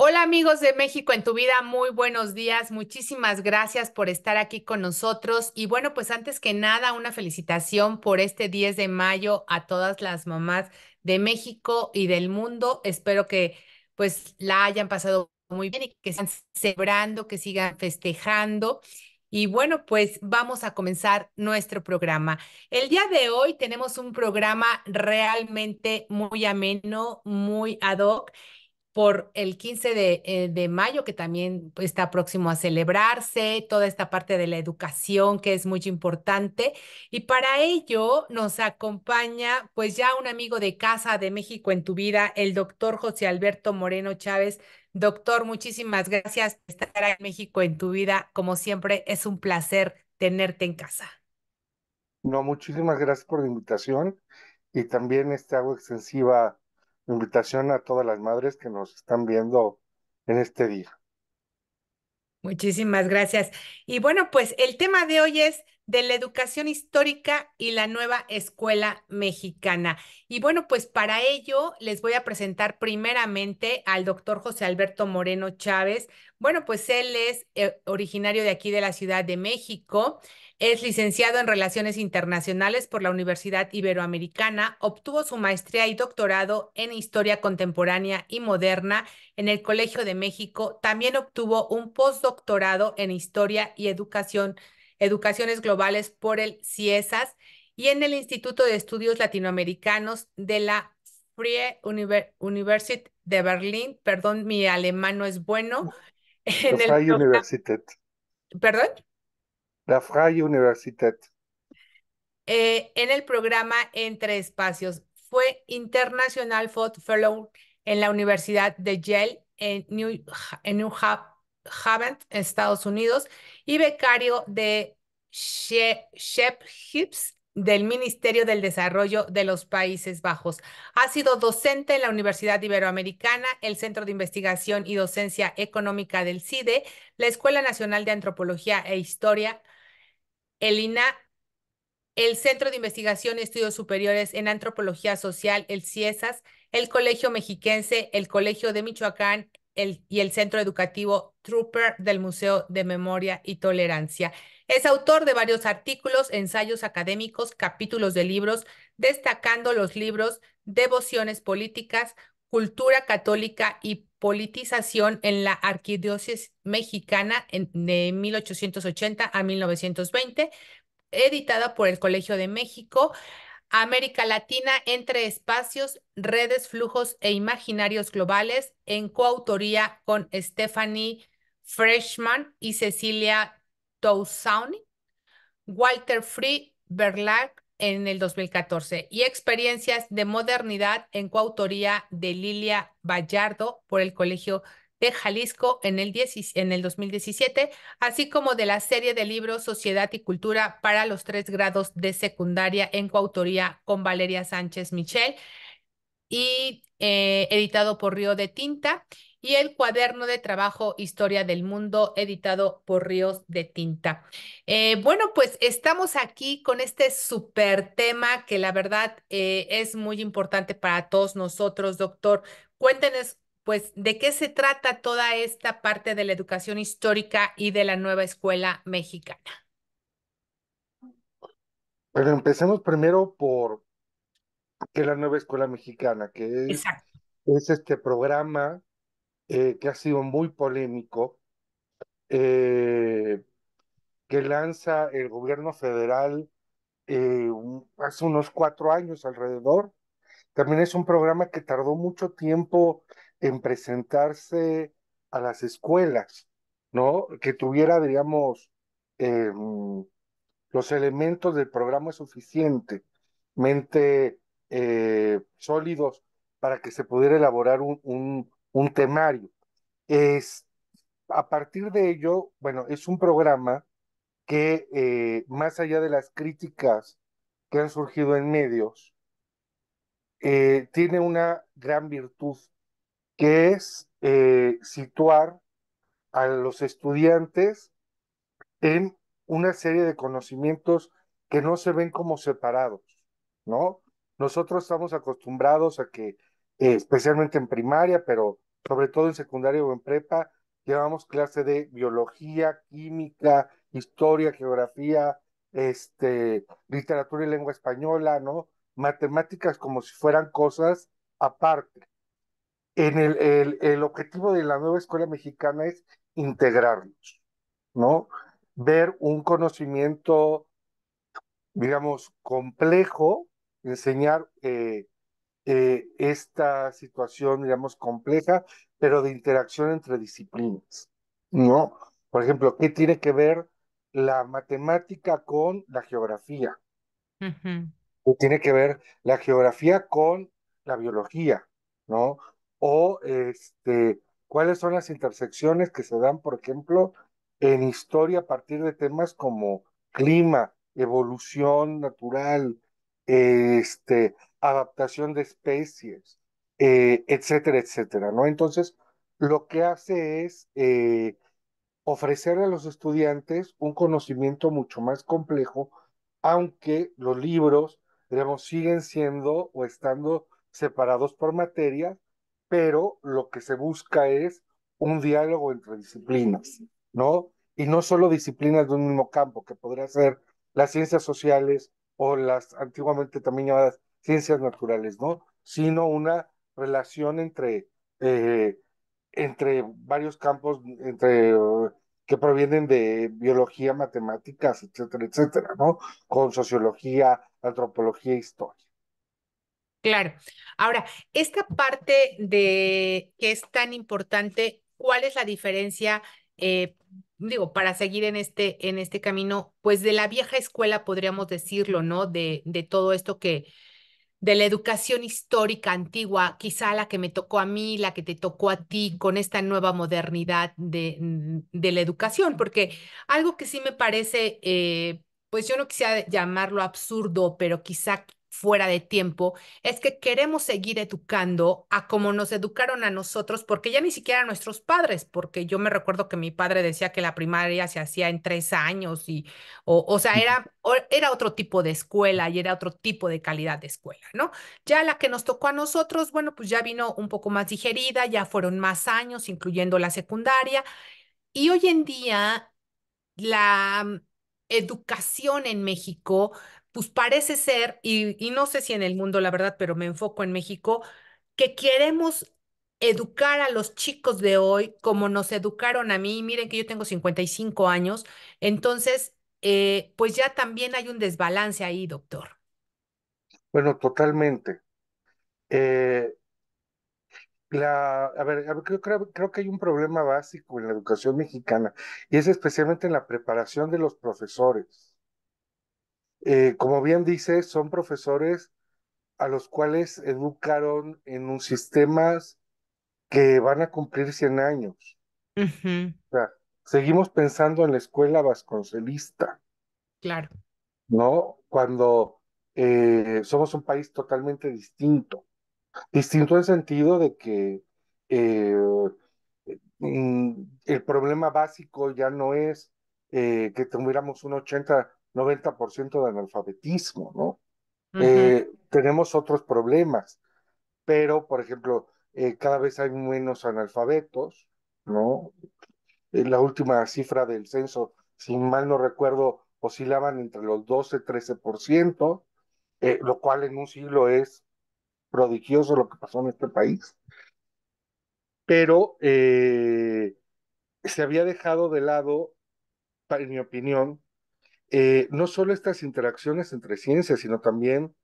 Hola amigos de México en tu vida, muy buenos días, muchísimas gracias por estar aquí con nosotros y bueno, pues antes que nada, una felicitación por este 10 de mayo a todas las mamás de México y del mundo. Espero que pues la hayan pasado muy bien y que sigan celebrando, que sigan festejando. Y bueno, pues vamos a comenzar nuestro programa. El día de hoy tenemos un programa realmente muy ameno, muy ad hoc por el 15 eh, de, mayo, que también pues, está próximo a celebrarse, toda esta parte de la educación que es muy importante. Y para ello nos acompaña pues ya un amigo de casa de México en tu vida, el doctor José Alberto Moreno Chávez. Doctor, muchísimas gracias por estar en México en tu vida. Como siempre, es un placer tenerte en casa. No, muchísimas gracias por la invitación y también este hago extensiva invitación a todas las madres que nos están viendo en este día. Muchísimas gracias. Y bueno, pues el tema de hoy es de la educación histórica y la nueva escuela mexicana. Y bueno, pues para ello les voy a presentar primeramente al doctor José Alberto Moreno Chávez. Bueno, pues él es eh, originario de aquí de la Ciudad de México. Es licenciado en Relaciones Internacionales por la Universidad Iberoamericana. Obtuvo su maestría y doctorado en Historia Contemporánea y Moderna en el Colegio de México. También obtuvo un postdoctorado en Historia y Educación Educaciones Globales por el CIESAS y en el Instituto de Estudios Latinoamericanos de la Freie Universität de Berlín. Perdón, mi alemán no es bueno. la Freie Universität. ¿Perdón? La Freie Universität. Eh, en el programa Entre Espacios. Fue International Fellow en la Universidad de Yale en New, en New Havant Estados Unidos, y becario de Shep del Ministerio del Desarrollo de los Países Bajos. Ha sido docente en la Universidad Iberoamericana, el Centro de Investigación y Docencia Económica del CIDE, la Escuela Nacional de Antropología e Historia, el INA, el Centro de Investigación y Estudios Superiores en Antropología Social, el CIESAS, el Colegio Mexiquense, el Colegio de Michoacán, y el Centro Educativo Trooper del Museo de Memoria y Tolerancia. Es autor de varios artículos, ensayos académicos, capítulos de libros, destacando los libros Devociones Políticas, Cultura Católica y Politización en la Arquidiócesis Mexicana de 1880 a 1920, editada por el Colegio de México. América Latina entre espacios, redes, flujos e imaginarios globales en coautoría con Stephanie Freshman y Cecilia Toussaint, Walter Free Berlac en el 2014 y experiencias de modernidad en coautoría de Lilia Vallardo por el Colegio de Jalisco en el, en el 2017, así como de la serie de libros Sociedad y Cultura para los tres grados de secundaria en coautoría con Valeria Sánchez Michel y eh, editado por Río de Tinta, y el cuaderno de trabajo Historia del Mundo, editado por Ríos de Tinta. Eh, bueno, pues estamos aquí con este super tema que la verdad eh, es muy importante para todos nosotros, doctor. Cuéntenos pues de qué se trata toda esta parte de la educación histórica y de la nueva escuela mexicana. Bueno, empecemos primero por que la nueva escuela mexicana, que es, este programa eh, que ha sido muy polémico, eh, que lanza el gobierno federal eh, hace unos cuatro años alrededor. También es un programa que tardó mucho tiempo en presentarse a las escuelas, ¿no? Que tuviera, digamos, em, los elementos del programa suficientemente eh, sólidos para que se pudiera elaborar un, temario. Es, a partir de ello, bueno, es un programa que eh, más allá de las críticas que han surgido en medios, eh, tiene una gran virtud que es eh, situar a los estudiantes en una serie de conocimientos que no se ven como separados, ¿no? Nosotros estamos acostumbrados a que, eh, especialmente en primaria, pero sobre todo en secundaria o en prepa, llevamos clase de biología, química, historia, geografía, este, literatura y lengua española, ¿no? Matemáticas como si fueran cosas aparte el, objetivo de la nueva escuela mexicana es integrarlos, ¿no? Ver un conocimiento, digamos, complejo, enseñar eh, eh, esta situación, digamos, compleja, pero de interacción entre disciplinas, ¿no? Por ejemplo, ¿qué tiene que ver la matemática con la geografía? ¿Qué tiene que ver la geografía con la biología, ¿no? o este, cuáles son las intersecciones que se dan, por ejemplo, en historia a partir de temas como clima, evolución natural, este, adaptación de especies, eh, etcétera, etcétera, ¿no? Entonces, lo que hace es eh, ofrecer a los estudiantes un conocimiento mucho más complejo, aunque los libros, digamos, siguen siendo o estando separados por materia, pero lo que se busca es un diálogo entre disciplinas, ¿no? Y no solo disciplinas de un mismo campo, que podría ser las ciencias sociales o las antiguamente también llamadas ciencias naturales, ¿no? Sino una relación entre, eh, entre varios campos, entre uh, que provienen de biología, matemáticas, etcétera, etcétera, ¿no? Con sociología, antropología, historia. Claro. Ahora, esta parte de que es tan importante, ¿cuál es la diferencia? Eh, digo, para seguir en este, en este camino, pues de la vieja escuela, podríamos decirlo, ¿no? De, de todo esto que, de la educación histórica antigua, quizá la que me tocó a mí, la que te tocó a ti, con esta nueva modernidad de, la educación, porque algo que sí me parece, eh, pues yo no quisiera llamarlo absurdo, pero quizá fuera de tiempo, es que queremos seguir educando a como nos educaron a nosotros, porque ya ni siquiera a nuestros padres, porque yo me recuerdo que mi padre decía que la primaria se hacía en tres años y, o, o sea, era, era otro tipo de escuela y era otro tipo de calidad de escuela, ¿no? Ya la que nos tocó a nosotros, bueno, pues ya vino un poco más digerida, ya fueron más años, incluyendo la secundaria, y hoy en día la mm, educación en México pues parece ser, y, no sé si en el mundo, la verdad, pero me enfoco en México, que queremos educar a los chicos de hoy como nos educaron a mí. Miren que yo tengo 55 años, entonces, eh, pues ya también hay un desbalance ahí, doctor. Bueno, totalmente. Eh, la, a ver, creo, creo, que hay un problema básico en la educación mexicana y es especialmente en la preparación de los profesores. Eh, como bien dice, son profesores a los cuales educaron en un sistema que van a cumplir 100 años. seguimos pensando en la escuela vasconcelista. Claro. ¿No? Cuando eh, somos un país totalmente distinto. Distinto en el sentido de que eh, mm, el problema básico ya no es que tuviéramos un 80 90% de analfabetismo, ¿no? Eh, tenemos otros problemas, pero, por ejemplo, eh, cada vez hay menos analfabetos, ¿no? En eh, la última cifra del censo, si mal no recuerdo, oscilaban entre los 12-13%, lo cual en un siglo es prodigioso lo que pasó en este país. Pero se había dejado de lado, en mi opinión, eh, no solo estas interacciones entre ciencias, sino también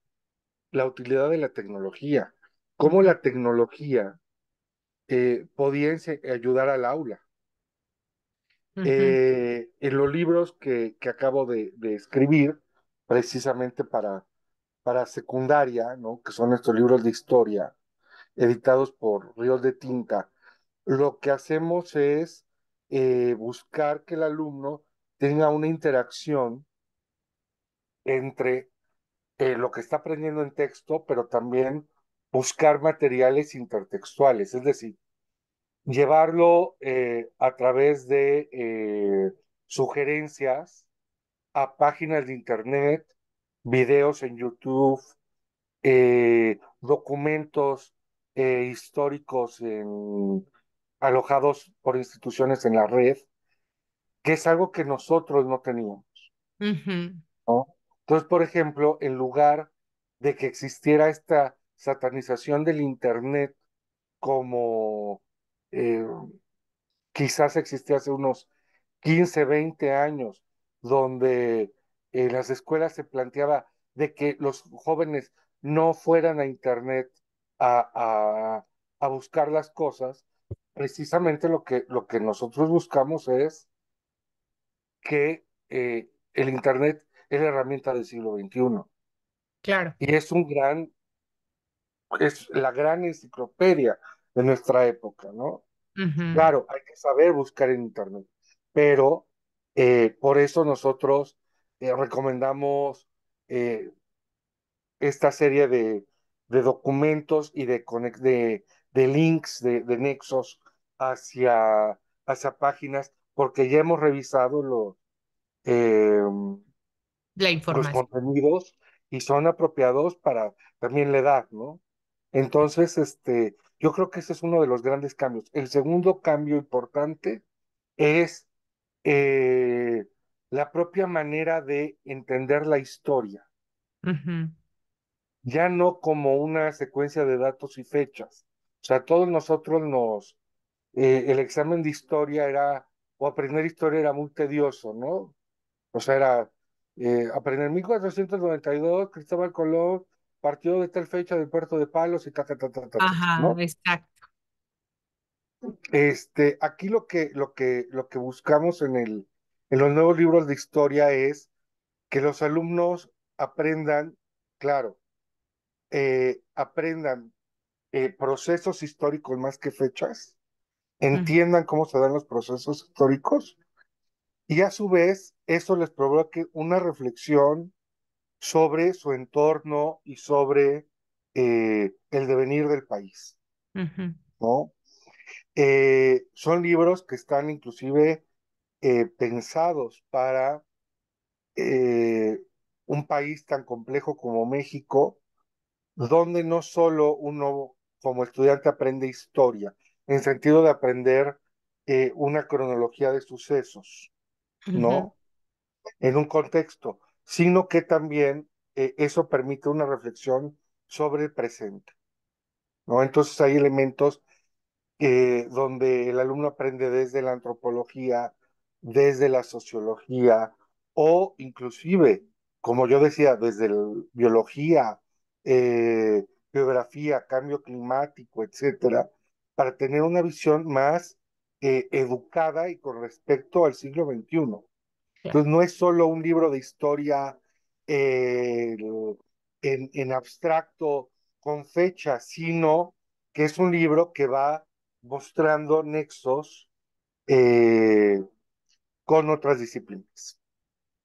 la utilidad de la tecnología, cómo la tecnología eh, podía ayudar al aula. Eh, en los libros que, acabo de, escribir, precisamente para, para secundaria, ¿no? que son estos libros de historia, editados por Ríos de Tinta, lo que hacemos es buscar que el alumno tenga una interacción entre eh, lo que está aprendiendo en texto, pero también buscar materiales intertextuales, es decir, llevarlo eh, a través de eh, sugerencias a páginas de internet, videos en YouTube, documentos históricos alojados por instituciones en la red, que es algo que nosotros no teníamos. Entonces, por ejemplo, en lugar de que existiera esta satanización del Internet como eh, quizás existía hace unos 15, 20 años, donde eh, en las escuelas se planteaba de que los jóvenes no fueran a Internet a, a buscar las cosas, precisamente lo que, lo que nosotros buscamos es que eh, el Internet es la herramienta del siglo XXI. Claro. Y es un gran, es la gran enciclopedia de nuestra época, ¿no? Claro, hay que saber buscar en Internet, pero eh, por eso nosotros eh, recomendamos esta serie de, documentos y de, de, de links, de, nexos hacia, hacia páginas porque ya hemos revisado eh, los, contenidos y son apropiados para también la edad, ¿no? Entonces, este, yo creo que ese es uno de los grandes cambios. El segundo cambio importante es eh, la propia manera de entender la historia. Ya no como una secuencia de datos y fechas. O sea, todos nosotros nos, eh, el examen de historia era aprender historia era muy tedioso, ¿no? O sea, era eh, aprender 1492, Cristóbal Colón partió de tal fecha del puerto de Palos y ta, ta, ta, ta, ta. Ajá, exacto. Este, aquí lo que, lo que, lo que buscamos en, el, en los nuevos libros de historia es que los alumnos aprendan, claro, eh, aprendan eh, procesos históricos más que fechas, entiendan cómo se dan los procesos históricos y a su vez eso les provoque una reflexión sobre su entorno y sobre eh, el devenir del país. ¿no? Eh, son libros que están inclusive eh, pensados para un país tan complejo como México, donde no solo uno como estudiante aprende historia, en sentido de aprender eh, una cronología de sucesos, ¿no? En un contexto, sino que también eh, eso permite una reflexión sobre el presente, ¿no? Entonces hay elementos eh, donde el alumno aprende desde la antropología, desde la sociología o inclusive, como yo decía, desde la biología, biografía, geografía, cambio climático, etcétera, para tener una visión más eh, educada y con respecto al siglo XXI. Entonces, no es solo un libro de historia eh, en, abstracto con fecha, sino que es un libro que va mostrando nexos eh, con otras disciplinas.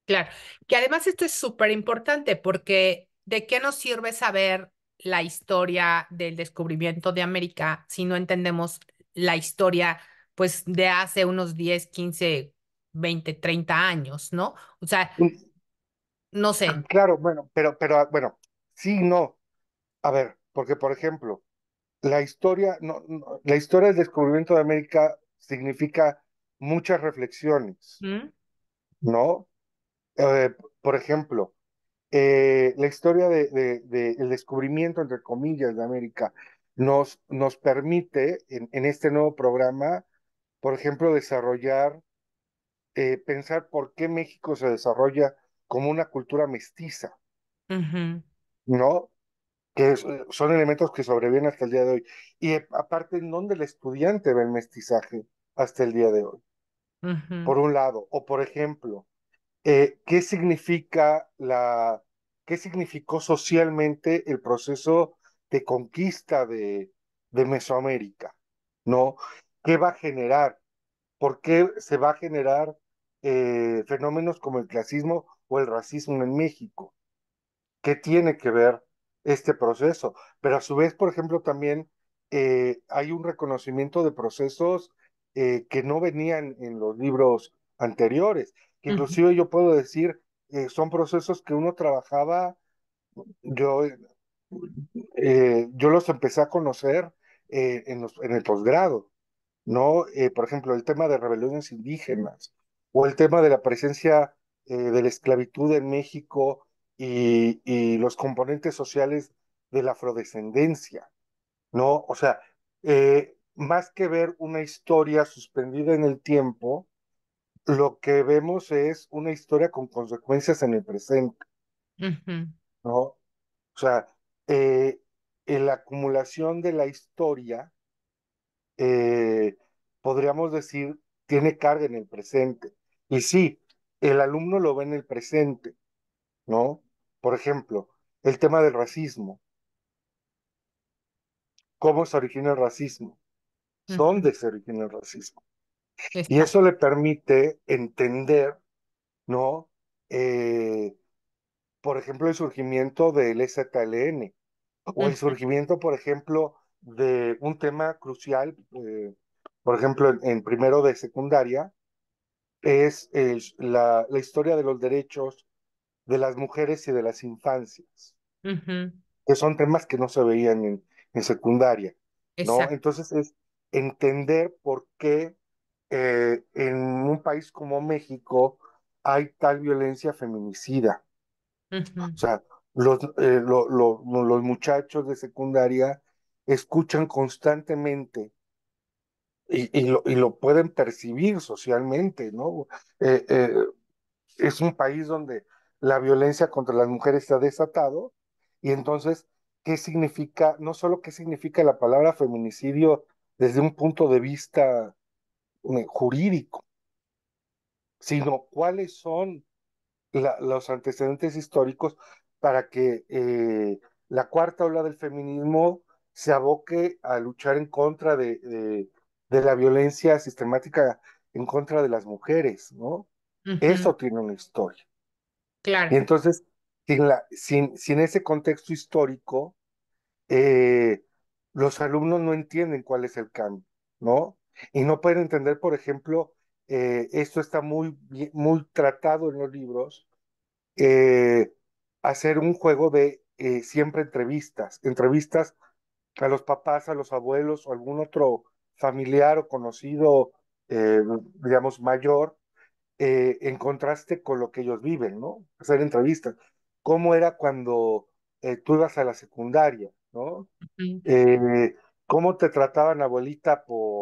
Claro, que además esto es súper importante porque ¿de qué nos sirve saber la historia del descubrimiento de América si no entendemos la historia pues de hace unos 10, 15, 20, 30 años, ¿no? O sea, no sé. Claro, bueno, pero, pero ah, bueno, sí, no. A ver, porque por ejemplo, la historia, no, la historia del descubrimiento de América significa muchas reflexiones, ¿no? Eh, por ejemplo, eh, la historia del de, descubrimiento, entre comillas, de América, nos, nos permite en, este nuevo programa, por ejemplo, desarrollar, eh, pensar por qué México se desarrolla como una cultura mestiza, ¿no? Que eh, son elementos que sobreviven hasta el día de hoy. Y aparte, en dónde el estudiante ve el mestizaje hasta el día de hoy, por un lado. O por ejemplo, eh, qué significa la, qué significó socialmente el proceso de conquista de, Mesoamérica, ¿no? ¿Qué va a generar? ¿Por qué se va a generar eh, fenómenos como el clasismo o el racismo en México? ¿Qué tiene que ver este proceso? Pero a su vez, por ejemplo, también eh, hay un reconocimiento de procesos que no venían en los libros anteriores inclusive yo puedo decir, eh, son procesos que uno trabajaba, yo, eh, eh, yo los empecé a conocer en, los, el posgrado, ¿no? por ejemplo, el tema de rebeliones indígenas o el tema de la presencia de la esclavitud en México y, y, los componentes sociales de la afrodescendencia, ¿no? O sea, más que ver una historia suspendida en el tiempo, lo que vemos es una historia con consecuencias en el presente, ¿no? O sea, eh, la acumulación de la historia, eh, podríamos decir, tiene carga en el presente. Y sí, el alumno lo ve en el presente, ¿no? Por ejemplo, el tema del racismo. ¿Cómo se origina el racismo? ¿Dónde se origina el racismo? Y eso le permite entender, ¿no? Eh, por ejemplo, el surgimiento del STLN e o el surgimiento, por ejemplo, de un tema crucial, eh, por ejemplo, en, primero de secundaria, es la, historia de los derechos de las mujeres y de las infancias, que son temas que no se veían en, secundaria. ¿no? Entonces es entender por qué eh, en un país como México hay tal violencia feminicida. O sea, los, eh, los muchachos de secundaria escuchan constantemente y, y, lo, pueden percibir socialmente, ¿no? Eh, es un país donde la violencia contra las mujeres está desatado y entonces, ¿qué significa, no solo qué significa la palabra feminicidio desde un punto de vista eh, jurídico, sino cuáles son los antecedentes históricos para que eh, la cuarta ola del feminismo se aboque a luchar en contra de, la violencia sistemática en contra de las mujeres, ¿no? Eso tiene una historia. Claro. Y entonces, sin, la, sin, ese contexto histórico, eh, los alumnos no entienden cuál es el cambio, ¿no? Y no pueden entender, por ejemplo, eh, esto está muy, muy tratado en los libros, eh, hacer un juego de eh, siempre entrevistas, entrevistas a los papás, a los abuelos o algún otro familiar o conocido, digamos, mayor, en contraste con lo que ellos viven, ¿no? Hacer entrevistas. ¿Cómo era cuando tú ibas a la secundaria, ¿no? ¿Cómo te trataban abuelita por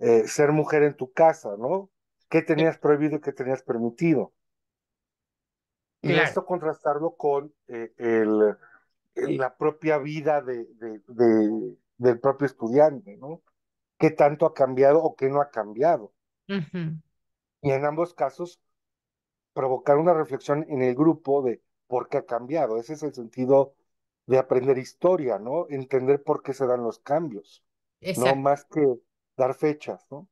eh, ser mujer en tu casa, ¿no? ¿Qué tenías prohibido y qué tenías permitido? Y esto contrastarlo con eh, el, la propia vida de, del propio estudiante, ¿no? ¿Qué tanto ha cambiado o qué no ha cambiado? Y en ambos casos, provocar una reflexión en el grupo de por qué ha cambiado. Ese es el sentido de aprender historia, ¿no? Entender por qué se dan los cambios. Exacto. No más que dar fechas, ¿no?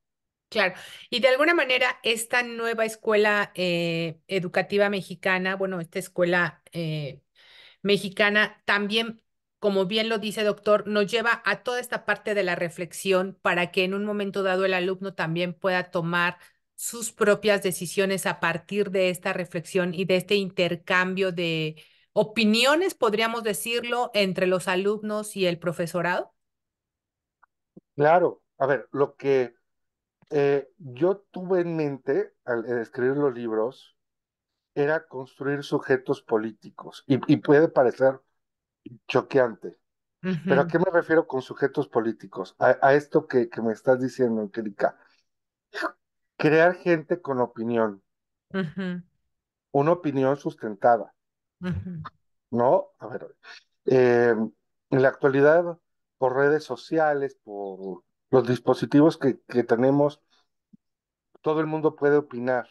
Claro, y de alguna manera esta nueva escuela eh, educativa mexicana, bueno, esta escuela eh, mexicana también, como bien lo dice doctor, nos lleva a toda esta parte de la reflexión para que en un momento dado el alumno también pueda tomar sus propias decisiones a partir de esta reflexión y de este intercambio de opiniones, podríamos decirlo, entre los alumnos y el profesorado? Claro, a ver, lo que eh, yo tuve en mente al eh, escribir los libros era construir sujetos políticos y, puede parecer choqueante. Pero ¿a qué me refiero con sujetos políticos? A, esto que, me estás diciendo, Angélica. Crear gente con opinión. Una opinión sustentada. ¿No? A ver, eh, en la actualidad, por redes sociales, por los dispositivos que, tenemos, todo el mundo puede opinar,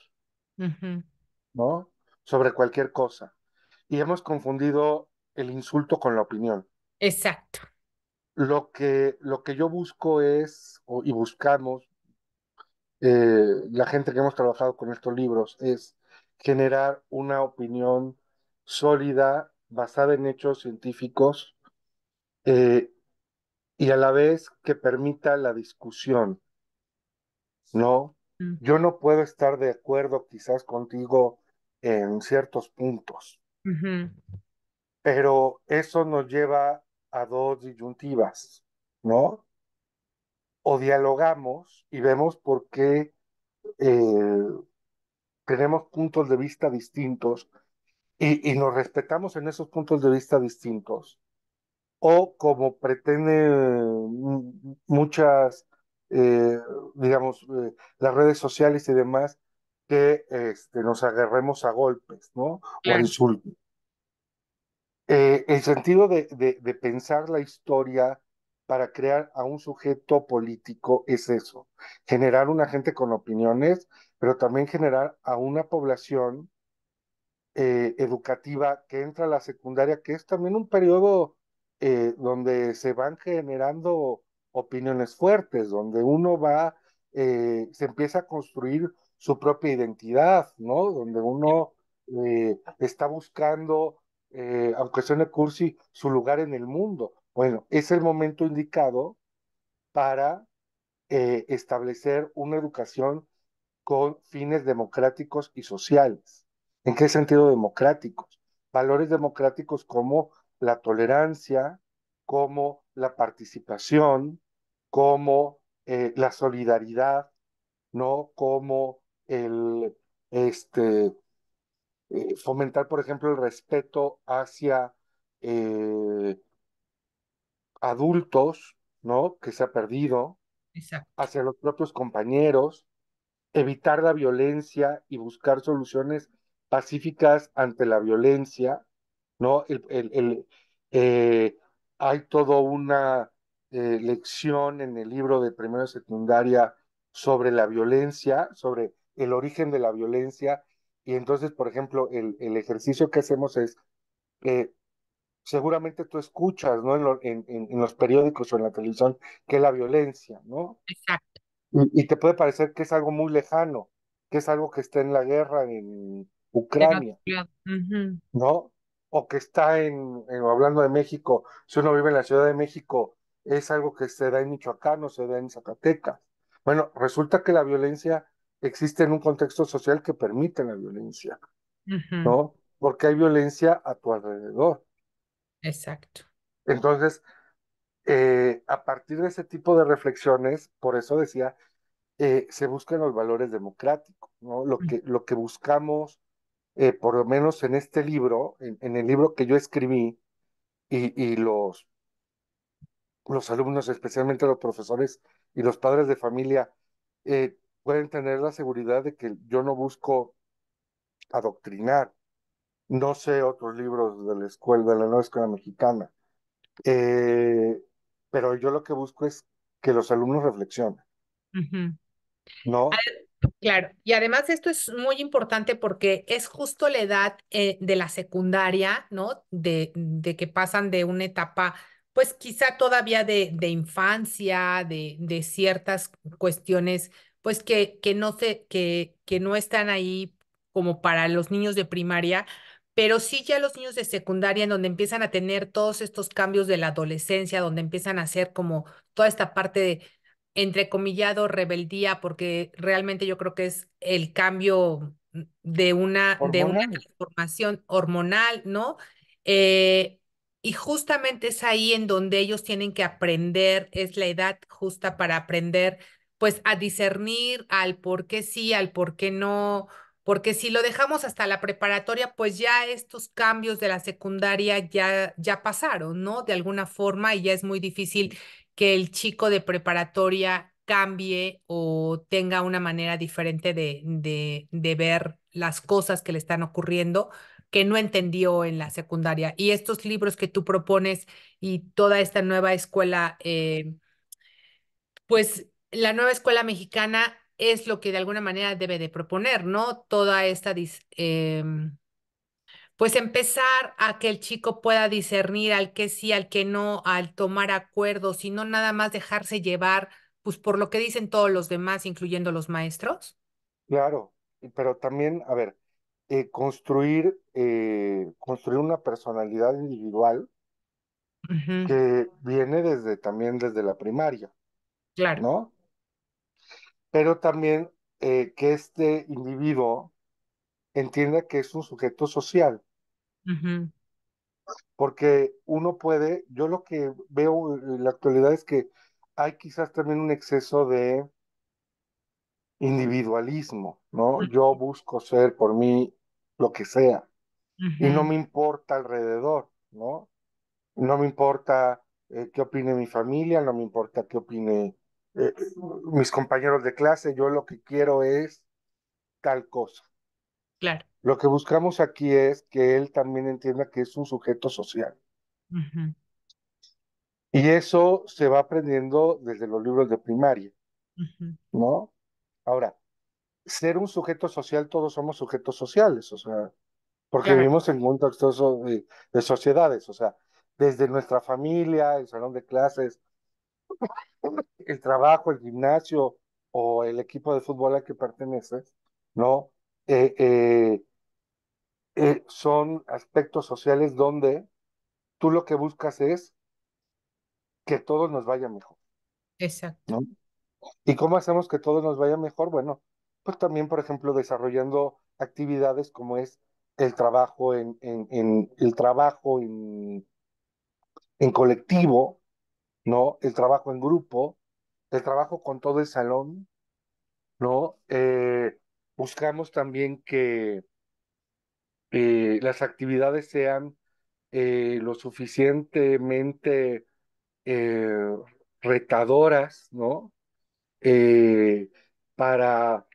¿no? Sobre cualquier cosa. Y hemos confundido el insulto con la opinión. Exacto. Lo que, lo que yo busco es, y buscamos, eh, la gente que hemos trabajado con estos libros, es generar una opinión sólida, basada en hechos científicos, eh, y a la vez que permita la discusión, ¿no? Mm. Yo no puedo estar de acuerdo quizás contigo en ciertos puntos, pero eso nos lleva a dos disyuntivas, ¿no? O dialogamos y vemos por qué eh, tenemos puntos de vista distintos y, y nos respetamos en esos puntos de vista distintos o como pretenden mm, muchas, eh, digamos, eh, las redes sociales y demás, que este, nos agarremos a golpes, ¿no? O a insultos. Eh, el sentido de, pensar la historia para crear a un sujeto político es eso, generar una gente con opiniones, pero también generar a una población educativa que entra a la secundaria, que es también un periodo eh, donde se van generando opiniones fuertes, donde uno va, eh, se empieza a construir su propia identidad, ¿no? Donde uno eh, está buscando, aunque suene cursi, su lugar en el mundo. Bueno, es el momento indicado para establecer una educación con fines democráticos y sociales. ¿En qué sentido democráticos? Valores democráticos como la tolerancia, como la participación, como eh, la solidaridad, ¿no? Como el este, eh, fomentar, por ejemplo, el respeto hacia eh, adultos, ¿no? Que se ha perdido, hacia los propios compañeros, evitar la violencia y buscar soluciones pacíficas ante la violencia, ¿no? El, eh, hay toda una eh, lección en el libro de primero secundaria sobre la violencia, sobre el origen de la violencia. Y entonces, por ejemplo, el, ejercicio que hacemos es, eh, seguramente tú escuchas, ¿no? En, en, en, los periódicos o en la televisión, que la violencia, ¿no? Exacto. Y, te puede parecer que es algo muy lejano, que es algo que está en la guerra en Ucrania, ¿no? o que está en, hablando de México, si uno vive en la Ciudad de México, es algo que se da en Michoacán o se da en Zacatecas. Bueno, resulta que la violencia existe en un contexto social que permite la violencia, ¿no? Porque hay violencia a tu alrededor. Exacto. Entonces, eh, a partir de ese tipo de reflexiones, por eso decía, eh, se buscan los valores democráticos, ¿no? Lo que, lo que buscamos eh, por lo menos en este libro, en, el libro que yo escribí, y, los, los alumnos, especialmente los profesores y los padres de familia, eh, pueden tener la seguridad de que yo no busco adoctrinar. No sé otros libros de la escuela, de la nueva escuela mexicana, eh, pero yo lo que busco es que los alumnos reflexionen. ¿No? Ah, Claro, y además esto es muy importante porque es justo la edad eh, de la secundaria, ¿no? De, de, que pasan de una etapa, pues quizá todavía de, infancia, de, de ciertas cuestiones, pues que, que, no se, que, que no están ahí como para los niños de primaria, pero sí ya los niños de secundaria, en donde empiezan a tener todos estos cambios de la adolescencia, donde empiezan a hacer como toda esta parte de entrecomillado rebeldía, porque realmente yo creo que es el cambio de una, de una transformación hormonal, ¿no? Eh, y justamente es ahí en donde ellos tienen que aprender, es la edad justa para aprender, pues a discernir al por qué sí, al por qué no, porque si lo dejamos hasta la preparatoria, pues ya estos cambios de la secundaria ya, ya pasaron, ¿no? De alguna forma y ya es muy difícil que el chico de preparatoria cambie o tenga una manera diferente de, de, ver las cosas que le están ocurriendo que no entendió en la secundaria. Y estos libros que tú propones y toda esta nueva escuela, eh, pues la nueva escuela mexicana es lo que de alguna manera debe de proponer, ¿no? Toda esta, em, pues empezar a que el chico pueda discernir al que sí, al que no, al tomar acuerdos, y no nada más dejarse llevar, pues por lo que dicen todos los demás, incluyendo los maestros. Claro, pero también, a ver, eh, construir, eh, construir una personalidad individual que viene desde también desde la primaria. Claro. ¿No? pero también eh, que este individuo entienda que es un sujeto social. Porque uno puede, yo lo que veo en la actualidad es que hay quizás también un exceso de individualismo, ¿no? Yo busco ser por mí lo que sea y no me importa alrededor, ¿no? No me importa eh, qué opine mi familia, no me importa qué opine eh, mis compañeros de clase, yo lo que quiero es tal cosa. Claro. Lo que buscamos aquí es que él también entienda que es un sujeto social. Y eso se va aprendiendo desde los libros de primaria, ¿no? Ahora, ser un sujeto social, todos somos sujetos sociales, o sea, porque vivimos en un contexto de, de, sociedades, o sea, desde nuestra familia, el salón de clases, el trabajo, el gimnasio o el equipo de fútbol al que perteneces, ¿no? Eh, eh, eh, son aspectos sociales donde tú lo que buscas es que todos nos vaya mejor. Exacto. ¿Y cómo hacemos que todos nos vaya mejor? Bueno, pues también, por ejemplo, desarrollando actividades como es el trabajo en, el trabajo en, en colectivo, ¿no? El trabajo en grupo, el trabajo con todo el salón, ¿no? Eh, buscamos también que eh, las actividades sean eh, lo suficientemente retadoras, ¿no? para,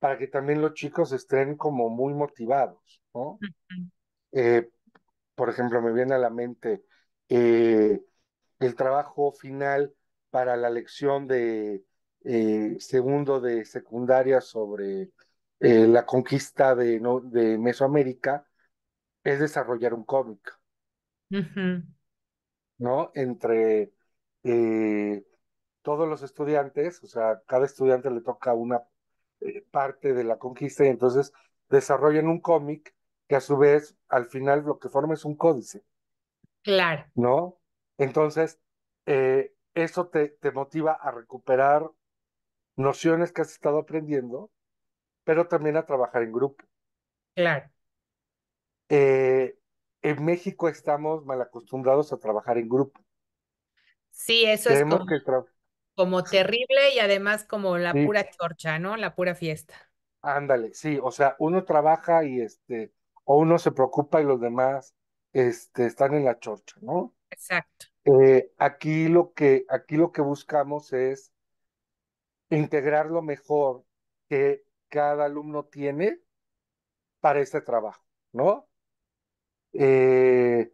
para que también los chicos estén como muy motivados, ¿no? por ejemplo, me viene a la mente eh, el trabajo final para la lección de eh, segundo de secundaria sobre eh, la conquista de, Mesoamérica es desarrollar un cómic. ¿No? Entre eh, todos los estudiantes, o sea, cada estudiante le toca una parte de la conquista y entonces desarrollan un cómic que a su vez al final lo que forma es un códice. Claro. ¿No? Entonces, eh, eso te, te motiva a recuperar nociones que has estado aprendiendo, pero también a trabajar en grupo. Claro. Eh, en México estamos mal acostumbrados a trabajar en grupo. Sí, eso es como, terrible y además como la pura chorcha, ¿no? La pura fiesta. Ándale, sí, o sea, uno trabaja y este, o uno se preocupa y los demás este, están en la chorcha, ¿no? Exacto. Eh, aquí, lo que, aquí lo que buscamos es integrar lo mejor que cada alumno tiene para este trabajo, ¿no? Eh,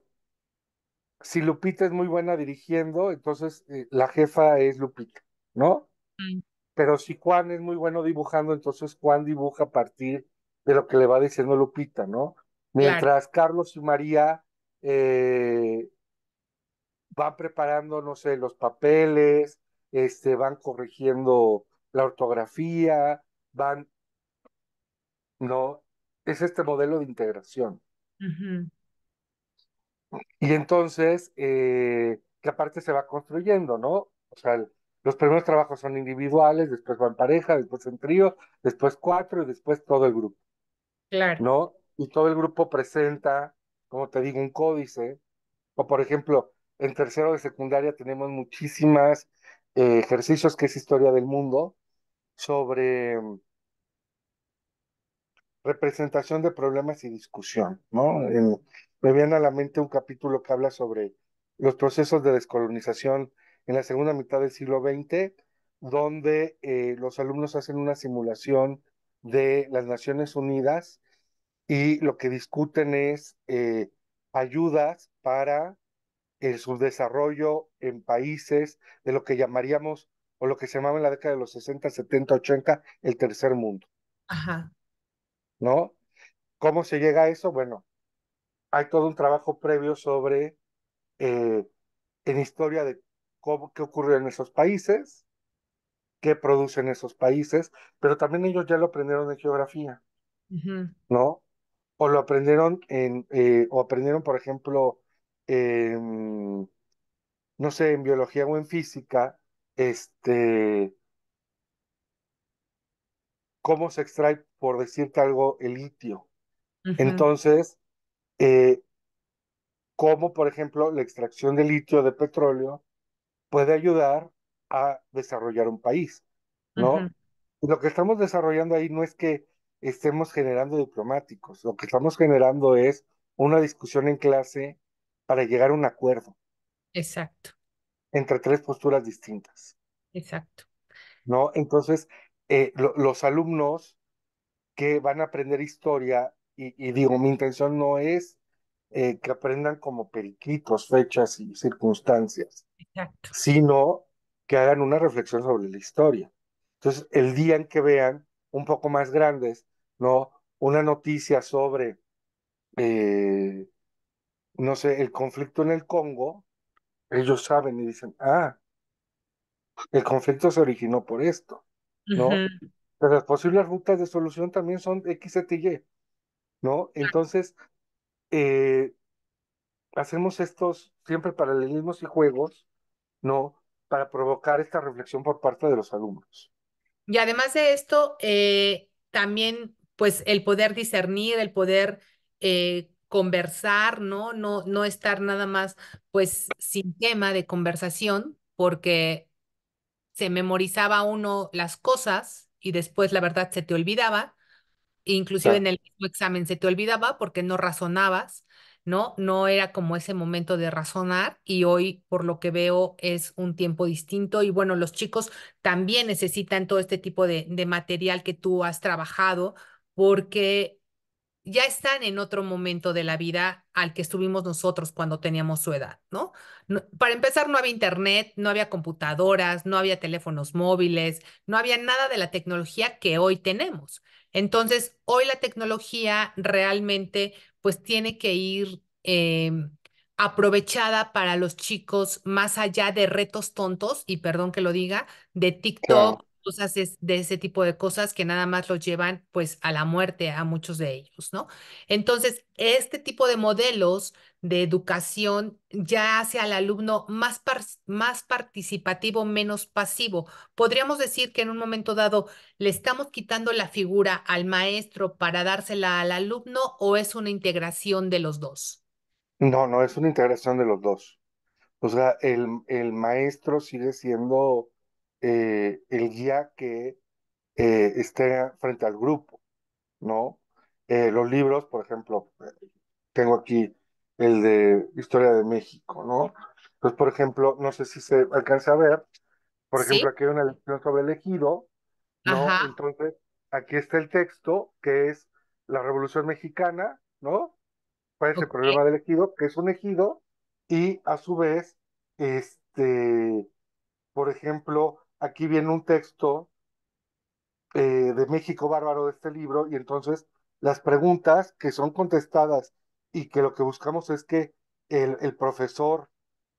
si Lupita es muy buena dirigiendo, entonces eh, la jefa es Lupita, ¿no? Mm. Pero si Juan es muy bueno dibujando, entonces Juan dibuja a partir de lo que le va diciendo Lupita, ¿no? Mientras Carlos y María eh, van preparando, no sé, los papeles, este, van corrigiendo la ortografía, van, ¿no? Es este modelo de integración. Y entonces, eh, que aparte se va construyendo, ¿no? O sea, los primeros trabajos son individuales, después van pareja, después en trío, después cuatro y después todo el grupo. Claro. ¿No? Y todo el grupo presenta, como te digo, un códice. O por ejemplo, en tercero de secundaria tenemos muchísimas eh, ejercicios que es historia del mundo sobre mm, representación de problemas y discusión, ¿no? me viene a la mente un capítulo que habla sobre los procesos de descolonización en la segunda mitad del siglo XX, donde eh, los alumnos hacen una simulación de las Naciones Unidas y lo que discuten es eh, ayudas para su desarrollo en países de lo que llamaríamos, o lo que se llamaba en la década de los 60, 70, 80, el tercer mundo. Ajá. ¿No? ¿Cómo se llega a eso? Bueno, hay todo un trabajo previo sobre, eh, en historia de qué ocurrió en esos países, qué producen esos países, pero también ellos ya lo aprendieron en geografía, ¿no? O lo aprendieron en, eh, o aprendieron, por ejemplo, no sé, en biología o en física, este, cómo se extrae, por decirte algo, el litio. Entonces, eh, cómo, por ejemplo, la extracción de litio de petróleo puede ayudar a desarrollar un país, ¿no? Lo que estamos desarrollando ahí no es que estemos generando diplomáticos, lo que estamos generando es una discusión en clase para llegar a un acuerdo. Exacto. Entre tres posturas distintas. Exacto. ¿No? Entonces, eh, los alumnos que van a aprender historia, y, digo, mi intención no es eh, que aprendan como periquitos, fechas y circunstancias, Exacto. sino que hagan una reflexión sobre la historia. Entonces, el día en que vean un poco más grandes, ¿no? Una noticia sobre eh, no sé, el conflicto en el Congo, ellos saben y dicen, ah, el conflicto se originó por esto, ¿no? Pero las posibles rutas de solución también son X, Y, Y, ¿no? Entonces, eh, hacemos estos siempre paralelismos y juegos, ¿no? Para provocar esta reflexión por parte de los alumnos. Y además de esto, eh, también, pues, el poder discernir, el poder eh, conversar, ¿no? No, no estar nada más pues sin tema de conversación, porque se memorizaba uno las cosas y después la verdad se te olvidaba, inclusive en el examen se te olvidaba porque no razonabas, ¿no? No era como ese momento de razonar y hoy por lo que veo es un tiempo distinto y bueno, los chicos también necesitan todo este tipo de material que tú has trabajado porque ya están en otro momento de la vida al que estuvimos nosotros cuando teníamos su edad, ¿no? Para empezar, no había internet, no había computadoras, no había teléfonos móviles, no había nada de la tecnología que hoy tenemos. Entonces, hoy la tecnología realmente pues tiene que ir em, aprovechada para los chicos más allá de retos tontos, y perdón que lo diga, de TikTok, cosas de ese tipo de cosas que nada más los llevan pues a la muerte a muchos de ellos, ¿no? Entonces, este tipo de modelos de educación ya hace al alumno más, más participativo, menos pasivo. Podríamos decir que en un momento dado le estamos quitando la figura al maestro para dársela al alumno o es una integración de los dos. No, no, es una integración de los dos. O sea, el, el maestro sigue siendo eh, el guía que eh, esté frente al grupo, ¿no? Eh, los libros, por ejemplo, tengo aquí el de Historia de México, ¿no? Pues, por ejemplo, no sé si se alcanza a ver, por ejemplo, aquí hay una lección sobre el ejido, ¿no? Entonces, aquí está el texto, que es la Revolución Mexicana, ¿no? Parece el problema del ejido? Que es un ejido, y a su vez, este, por ejemplo, aquí viene un texto eh, de México Bárbaro de este libro, y entonces las preguntas que son contestadas y que lo que buscamos es que el, profesor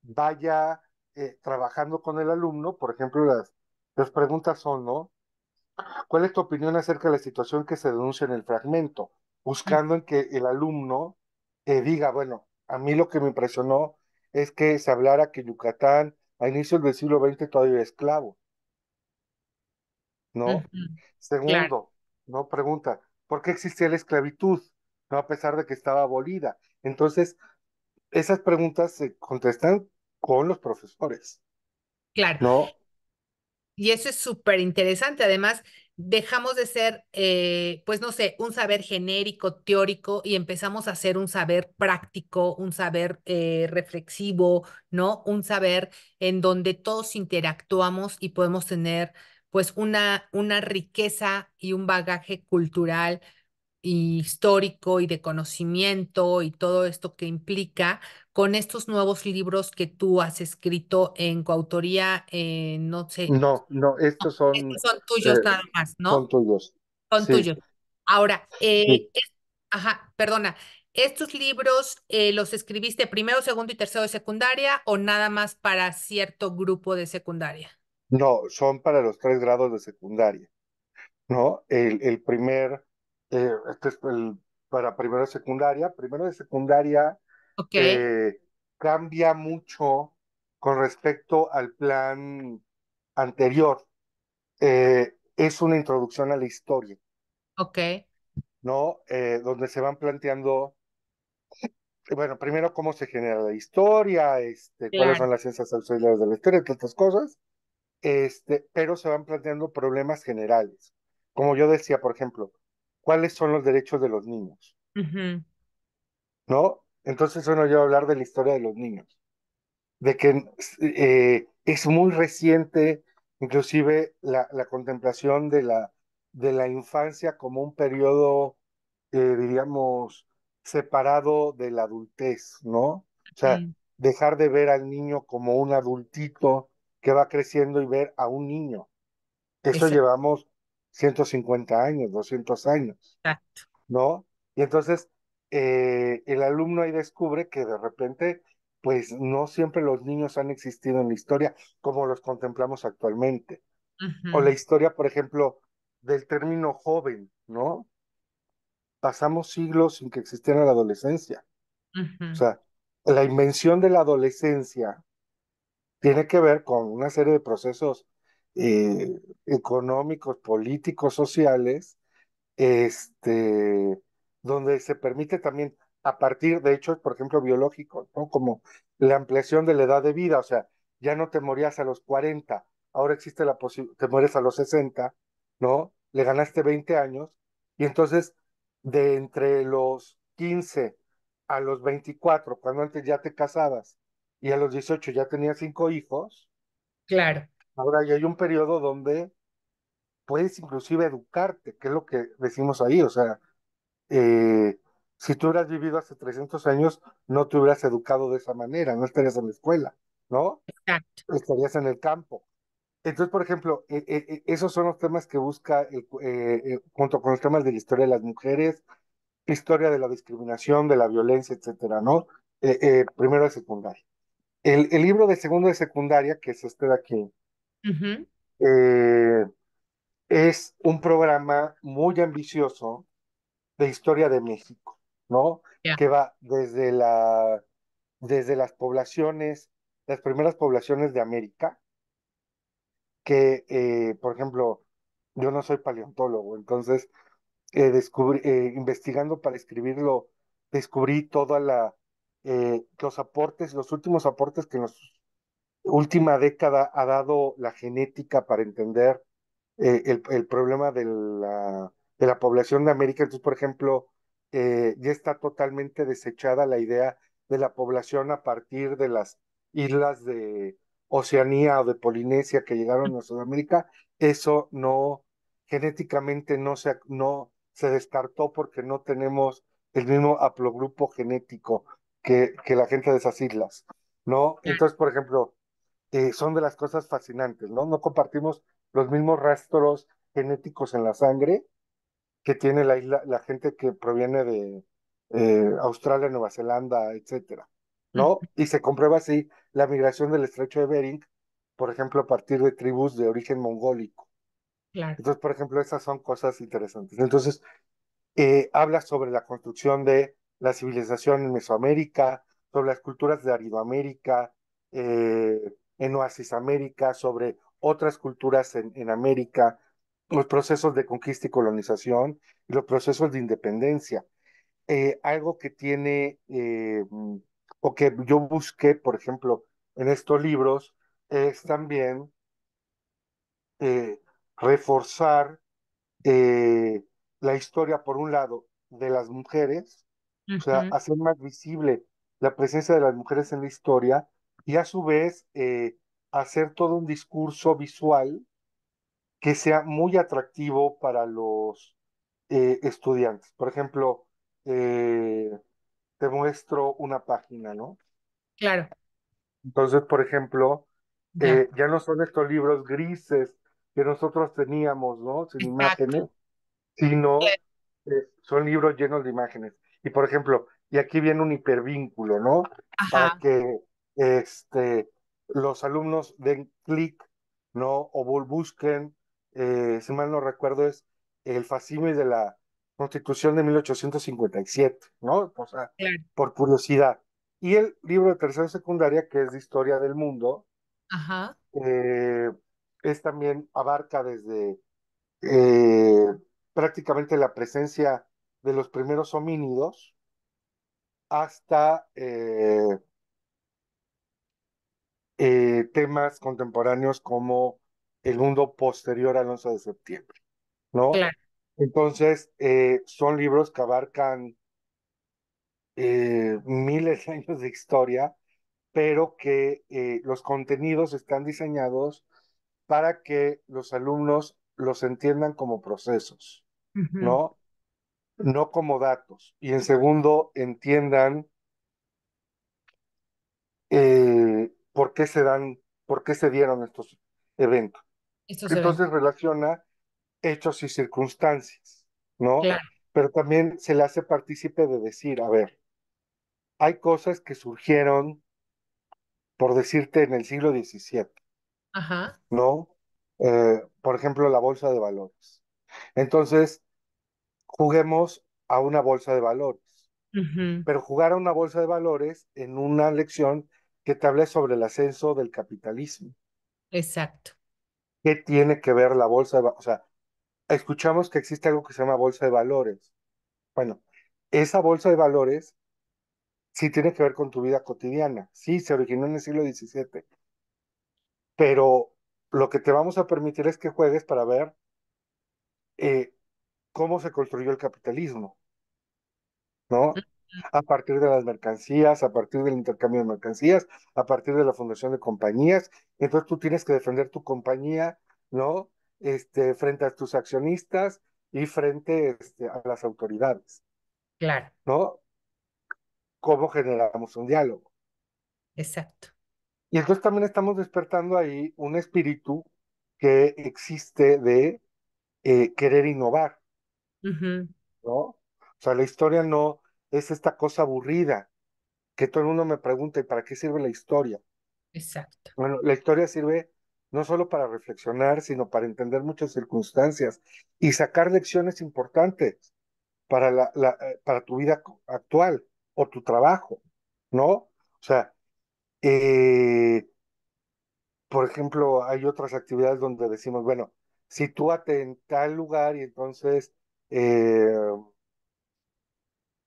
vaya eh, trabajando con el alumno, por ejemplo, las, las preguntas son, ¿no? ¿Cuál es tu opinión acerca de la situación que se denuncia en el fragmento? Buscando en que el alumno eh, diga, bueno, a mí lo que me impresionó es que se hablara que Yucatán a inicios del siglo XX todavía era esclavo. ¿no? Segundo, ¿no? Pregunta, ¿por qué existía la esclavitud? ¿No? A pesar de que estaba abolida. Entonces, esas preguntas se contestan con los profesores. Claro. ¿No? Y eso es súper interesante. Además, dejamos de ser, eh, pues no sé, un saber genérico, teórico, y empezamos a ser un saber práctico, un saber eh, reflexivo, ¿no? Un saber en donde todos interactuamos y podemos tener pues una, una riqueza y un bagaje cultural y histórico y de conocimiento y todo esto que implica con estos nuevos libros que tú has escrito en coautoría, eh, no sé. No, no, estos son. son tuyos eh, nada más, ¿no? Son tuyos. Son tuyos. Ahora, eh, ajá, perdona, ¿estos libros los escribiste primero, segundo y tercero de secundaria o nada más para cierto grupo de secundaria? No, son para los tres grados de secundaria, ¿no? El, el primer, eh, este es el, para primero de secundaria, primero de secundaria eh, cambia mucho con respecto al plan anterior. Eh, es una introducción a la historia. Ok. ¿No? donde se van planteando bueno, primero cómo se genera la historia, este, cuáles son las ciencias auxiliares de la historia, tantas cosas, este, pero se van planteando problemas generales. Como yo decía, por ejemplo, ¿cuáles son los derechos de los niños? ¿No? Entonces uno nos lleva a hablar de la historia de los niños, de que eh, es muy reciente inclusive la, contemplación de la, de la infancia como un periodo, eh, digamos, separado de la adultez, ¿no? O sea, dejar de ver al niño como un adultito que va creciendo y ver a un niño. Eso llevamos 150 años, 200 años. Exacto. ¿No? Y entonces eh, el alumno ahí descubre que de repente, pues no siempre los niños han existido en la historia como los contemplamos actualmente. O la historia, por ejemplo, del término joven, ¿no? Pasamos siglos sin que existiera la adolescencia. O sea, la invención de la adolescencia tiene que ver con una serie de procesos eh, económicos, políticos, sociales, este, donde se permite también a partir de hechos, por ejemplo, biológicos, como la ampliación de la edad de vida, o sea, ya no te morías a los 40, ahora existe la posibilidad, te mueres a los 60, ¿no? Le ganaste 20 años y entonces de entre los 15 a los 24, cuando antes ya te casabas, y a los 18 ya tenía cinco hijos. Claro. Ahora ya hay un periodo donde puedes inclusive educarte, que es lo que decimos ahí, o sea, eh, si tú hubieras vivido hace 300 años, no te hubieras educado de esa manera, no estarías en la escuela, ¿no? Exacto. Estarías en el campo. Entonces, por ejemplo, eh, eh, esos son los temas que busca, junto con los temas de la historia de las mujeres, historia de la discriminación, de la violencia, etcétera, ¿no? primero y secundario el, libro de segundo de secundaria, que es este de aquí, eh, es un programa muy ambicioso de historia de México, ¿no? Que va desde, la, desde las poblaciones, las primeras poblaciones de América, que, eh, por ejemplo, yo no soy paleontólogo, entonces, eh, investigando para escribirlo, descubrí toda la eh, los aportes, los últimos aportes que en la última década ha dado la genética para entender eh, el, problema de la, de la, población de América. Entonces, por ejemplo, eh, ya está totalmente desechada la idea de la población a partir de las islas de Oceanía o de Polinesia que llegaron a Sudamérica. Eso no, genéticamente no se, no, se descartó porque no tenemos el mismo haplogrupo genético que, la gente de esas islas, ¿no? Entonces, por ejemplo, eh, son de las cosas fascinantes, ¿no? No compartimos los mismos rastros genéticos en la sangre que tiene la isla, la gente que proviene de eh, Australia, Nueva Zelanda, etcétera, ¿no? Y se comprueba así la migración del estrecho de Bering, por ejemplo, a partir de tribus de origen mongólico. Entonces, por ejemplo, esas son cosas interesantes. Entonces, eh, habla sobre la construcción de la civilización en Mesoamérica, sobre las culturas de Aridoamérica, eh, en Oasis América, sobre otras culturas en, América, los procesos de conquista y colonización y los procesos de independencia. Eh, algo que tiene, eh, o que yo busqué, por ejemplo, en estos libros, es también reforzar la historia, por un lado, de las mujeres o sea, hacer más visible la presencia de las mujeres en la historia y a su vez eh, hacer todo un discurso visual que sea muy atractivo para los eh, estudiantes. Por ejemplo, eh, te muestro una página, ¿no? Claro. Entonces, por ejemplo, ya no son estos libros grises que nosotros teníamos, ¿no? Sin imágenes, sino son libros llenos de imágenes. Y por ejemplo, y aquí viene un hipervínculo, ¿no? Para que este, los alumnos den clic, ¿no? O busquen, eh, si mal no recuerdo, es el facime de la Constitución de 1857, ¿no? O sea, por curiosidad. Y el libro de tercera secundaria, que es de historia del mundo, eh, es también abarca desde eh, prácticamente la presencia de los primeros homínidos hasta eh, eh, temas contemporáneos como el mundo posterior al 11 de septiembre, ¿no? Entonces, eh, son libros que abarcan miles de años de historia, pero que los contenidos están diseñados para que los alumnos los entiendan como procesos, ¿no? no como datos. Y en segundo, entiendan eh, por qué se dan, por qué se dieron estos eventos. Entonces relaciona hechos y circunstancias, ¿no? Pero también se le hace partícipe de decir, a ver, hay cosas que surgieron, por decirte, en el siglo XVII, Ajá. ¿no? Eh, por ejemplo, la bolsa de valores. Entonces, juguemos a una bolsa de valores. Pero jugar a una bolsa de valores en una lección que te hable sobre el ascenso del capitalismo. Exacto. ¿Qué tiene que ver la bolsa de valores? O sea, escuchamos que existe algo que se llama bolsa de valores. Bueno, esa bolsa de valores sí tiene que ver con tu vida cotidiana. Sí, se originó en el siglo XVII. Pero lo que te vamos a permitir es que juegues para ver eh, cómo se construyó el capitalismo, ¿no? A partir de las mercancías, a partir del intercambio de mercancías, a partir de la fundación de compañías. Entonces tú tienes que defender tu compañía, ¿no? Este, frente a tus accionistas y frente este, a las autoridades. Claro. ¿No? ¿Cómo generamos un diálogo? Exacto. Y entonces también estamos despertando ahí un espíritu que existe de eh, querer innovar. ¿no? O sea, la historia no es esta cosa aburrida que todo el mundo me pregunta, para qué sirve la historia? Exacto. Bueno, la historia sirve no solo para reflexionar, sino para entender muchas circunstancias y sacar lecciones importantes para, la, eh, para tu vida actual o tu trabajo, ¿no? O sea, eh, por ejemplo, hay otras actividades donde decimos, bueno, sitúate en tal lugar y entonces eh,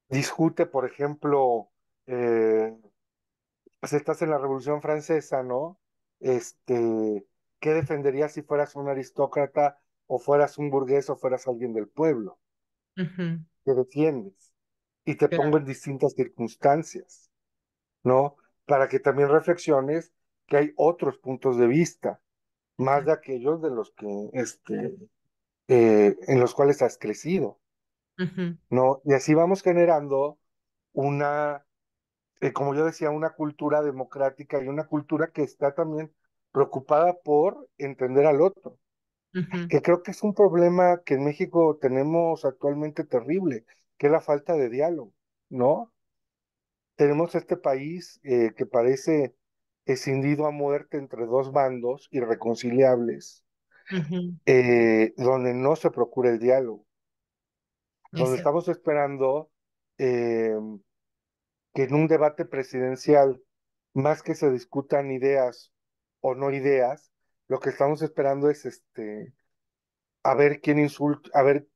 discute, por ejemplo, eh, si pues estás en la Revolución Francesa, ¿no? Este, ¿qué defenderías si fueras un aristócrata o fueras un burgués o fueras alguien del pueblo? Te defiendes y te pongo en distintas circunstancias, ¿no? Para que también reflexiones que hay otros puntos de vista, más de aquellos de los que este, eh, en los cuales has crecido, ¿no? Y así vamos generando una, eh, como yo decía, una cultura democrática y una cultura que está también preocupada por entender al otro, que creo que es un problema que en México tenemos actualmente terrible, que es la falta de diálogo, ¿no? Tenemos este país eh, que parece escindido a muerte entre dos bandos irreconciliables, eh, donde no se procura el diálogo, donde estamos esperando eh, que en un debate presidencial, más que se discutan ideas o no ideas, lo que estamos esperando es este a ver quién insulta, a ver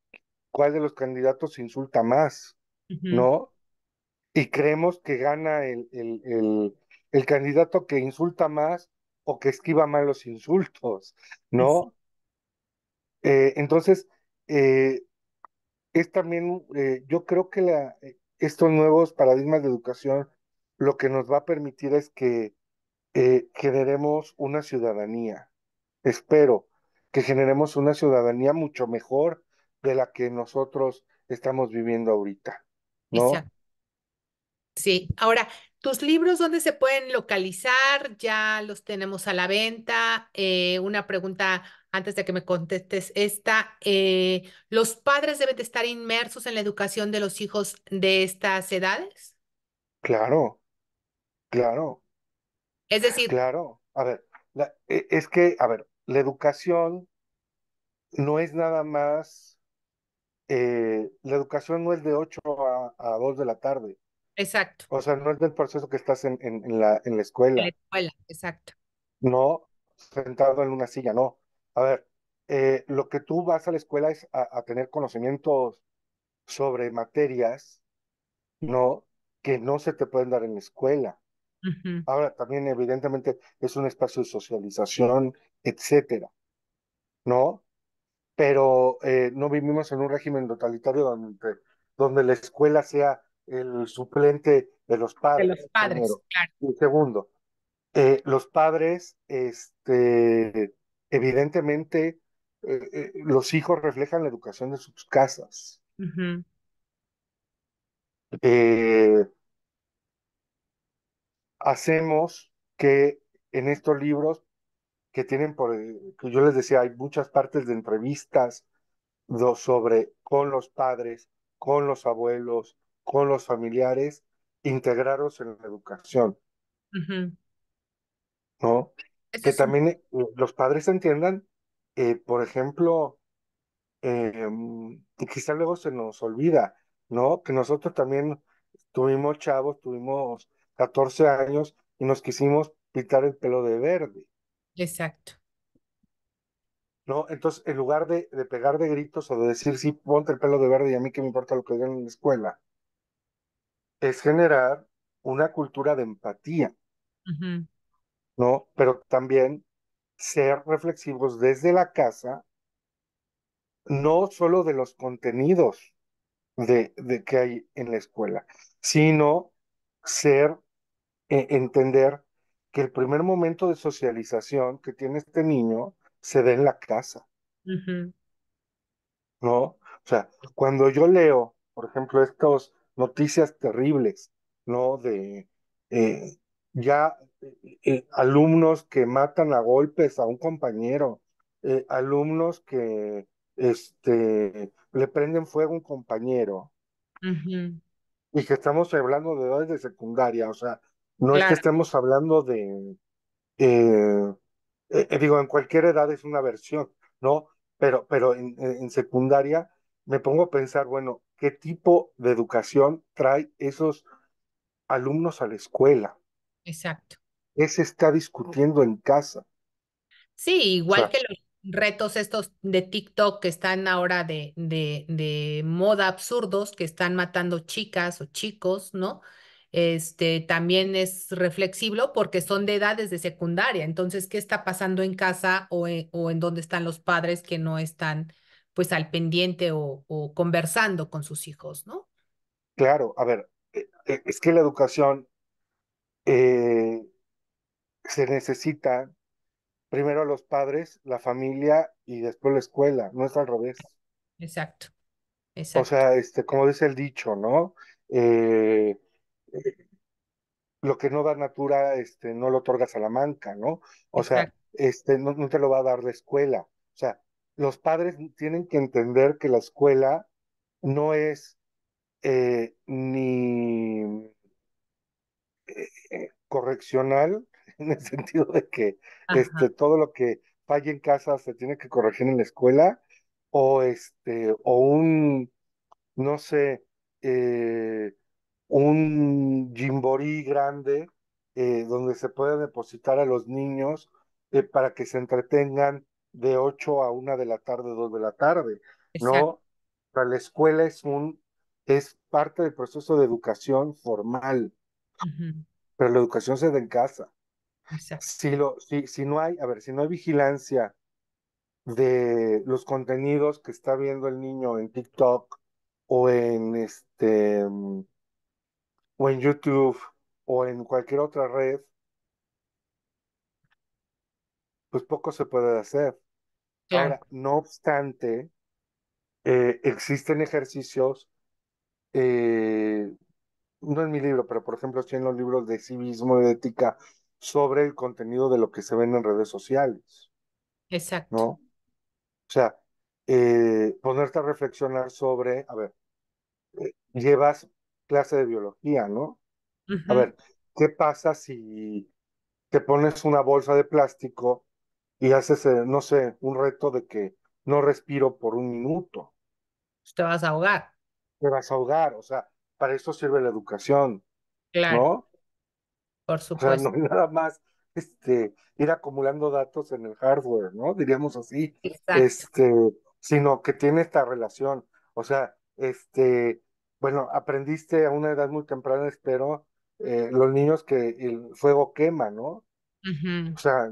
cuál de los candidatos insulta más, ¿no? Y creemos que gana el, el, el, el, candidato que insulta más o que esquiva más los insultos, ¿no? Eh, entonces, eh, es también, eh, yo creo que la, estos nuevos paradigmas de educación lo que nos va a permitir es que generemos una ciudadanía. Espero que generemos una ciudadanía mucho mejor de la que nosotros estamos viviendo ahorita. ¿no? Sí, ahora ¿Tus libros dónde se pueden localizar? ¿Ya los tenemos a la venta? Eh, una pregunta antes de que me contestes esta. Eh, ¿Los padres deben estar inmersos en la educación de los hijos de estas edades? Claro, claro. Es decir... Claro, a ver, e, es que, a ver, la educación no es nada más... Eh, la educación no es de 8 a, a 2 de la tarde Exacto. O sea, no es del proceso que estás en, en, la, en la escuela. En la escuela, exacto. No sentado en una silla, no. A ver, eh, lo que tú vas a la escuela es a, tener conocimientos sobre materias, ¿no? Que no se te pueden dar en la escuela. Ahora también, evidentemente, es un espacio de socialización, etcétera, ¿no? Pero eh, no vivimos en un régimen totalitario donde, donde la escuela sea el suplente de los padres. De los padres, claro. segundo, eh, los padres, este, evidentemente, eh, eh, los hijos reflejan la educación de sus casas. hacemos que en estos libros que tienen por que yo les decía hay muchas partes de entrevistas sobre con los padres con los abuelos con los familiares, integraros en la educación. ¿No? que también eh, los padres entiendan, eh, por ejemplo, em, y quizá luego se nos olvida, ¿no? Que nosotros también tuvimos chavos, tuvimos 14 años y nos quisimos pintar el pelo de verde. Exacto. ¿no? Entonces, en lugar de, de, pegar de gritos o de decir, sí, ponte el pelo de verde y a mí que me importa lo que digan en la escuela, es generar una cultura de empatía, ¿no? Pero también ser reflexivos desde la casa, no solo de los contenidos de, de que hay en la escuela, sino ser, e, entender que el primer momento de socialización que tiene este niño se da en la casa. ¿No? O sea, cuando yo leo, por ejemplo, estos noticias terribles, ¿no? De eh, ya eh, eh, alumnos que matan a golpes a un compañero, alumnos que este, le prenden fuego a un compañero. Y que estamos hablando de edades de secundaria, o sea, no es que estemos hablando de, digo, en cualquier edad es una versión, ¿no? Pero, pero en, en secundaria me pongo a pensar, bueno, qué tipo de educación trae esos alumnos a la escuela. Exacto. ¿Qué se está discutiendo en casa? Sí, igual que los retos estos de TikTok que están ahora de, de, moda absurdos, que están matando chicas o chicos, ¿no? Este también es reflexivo porque son de edades de secundaria. Entonces, ¿qué está pasando en casa o o en dónde están los padres que no están pues al pendiente o, conversando con sus hijos, ¿no? Claro, a ver, eh, eh, es que la educación eh, se necesita primero a los padres, la familia y después la escuela, no es al revés. Exacto. Exacto. O sea, este, como dice el dicho, ¿no? lo que no da natura, este, no lo otorgas a la manca, ¿no? O sea, este, no, no, te lo va a dar la escuela. O sea, los padres tienen que entender que la escuela no es eh, ni eh, eh, correccional en el sentido de que este, todo lo que falla en casa se tiene que corregir en la escuela o este o un no sé un jimborí grande donde se pueda depositar a los niños para que se entretengan de 8 a 1 de la tarde, 2 de la tarde. no No, la escuela es un es parte del proceso de educación formal. Pero la educación se da en casa. Si lo si si no hay, a ver, si no hay vigilancia de los contenidos que está viendo el niño en TikTok o en este mm, o en YouTube o en cualquier otra red, pues poco se puede hacer no obstante, eh, existen ejercicios, eh, no en mi libro, pero por ejemplo, estoy en los libros de civismo y de ética sobre el contenido de lo que se ven en redes sociales. Exacto. O sea, eh, ponerte a reflexionar sobre, a ver, llevas clase de biología, ¿no? A ver, ¿qué pasa si te pones una bolsa de plástico y haces, eh, no sé, un reto de que no respiro por un minuto. Pues, te vas a ahogar. Te vas a ahogar, o sea, para eso sirve la educación. Claro. ¿No? Por supuesto. nada más este, ir acumulando datos en el hardware, ¿no? Diríamos así. Exacto. Este, sino que tiene esta relación. O sea, este, bueno, aprendiste a una edad muy temprana, espero, eh, los niños que el fuego quema, ¿no? O sea,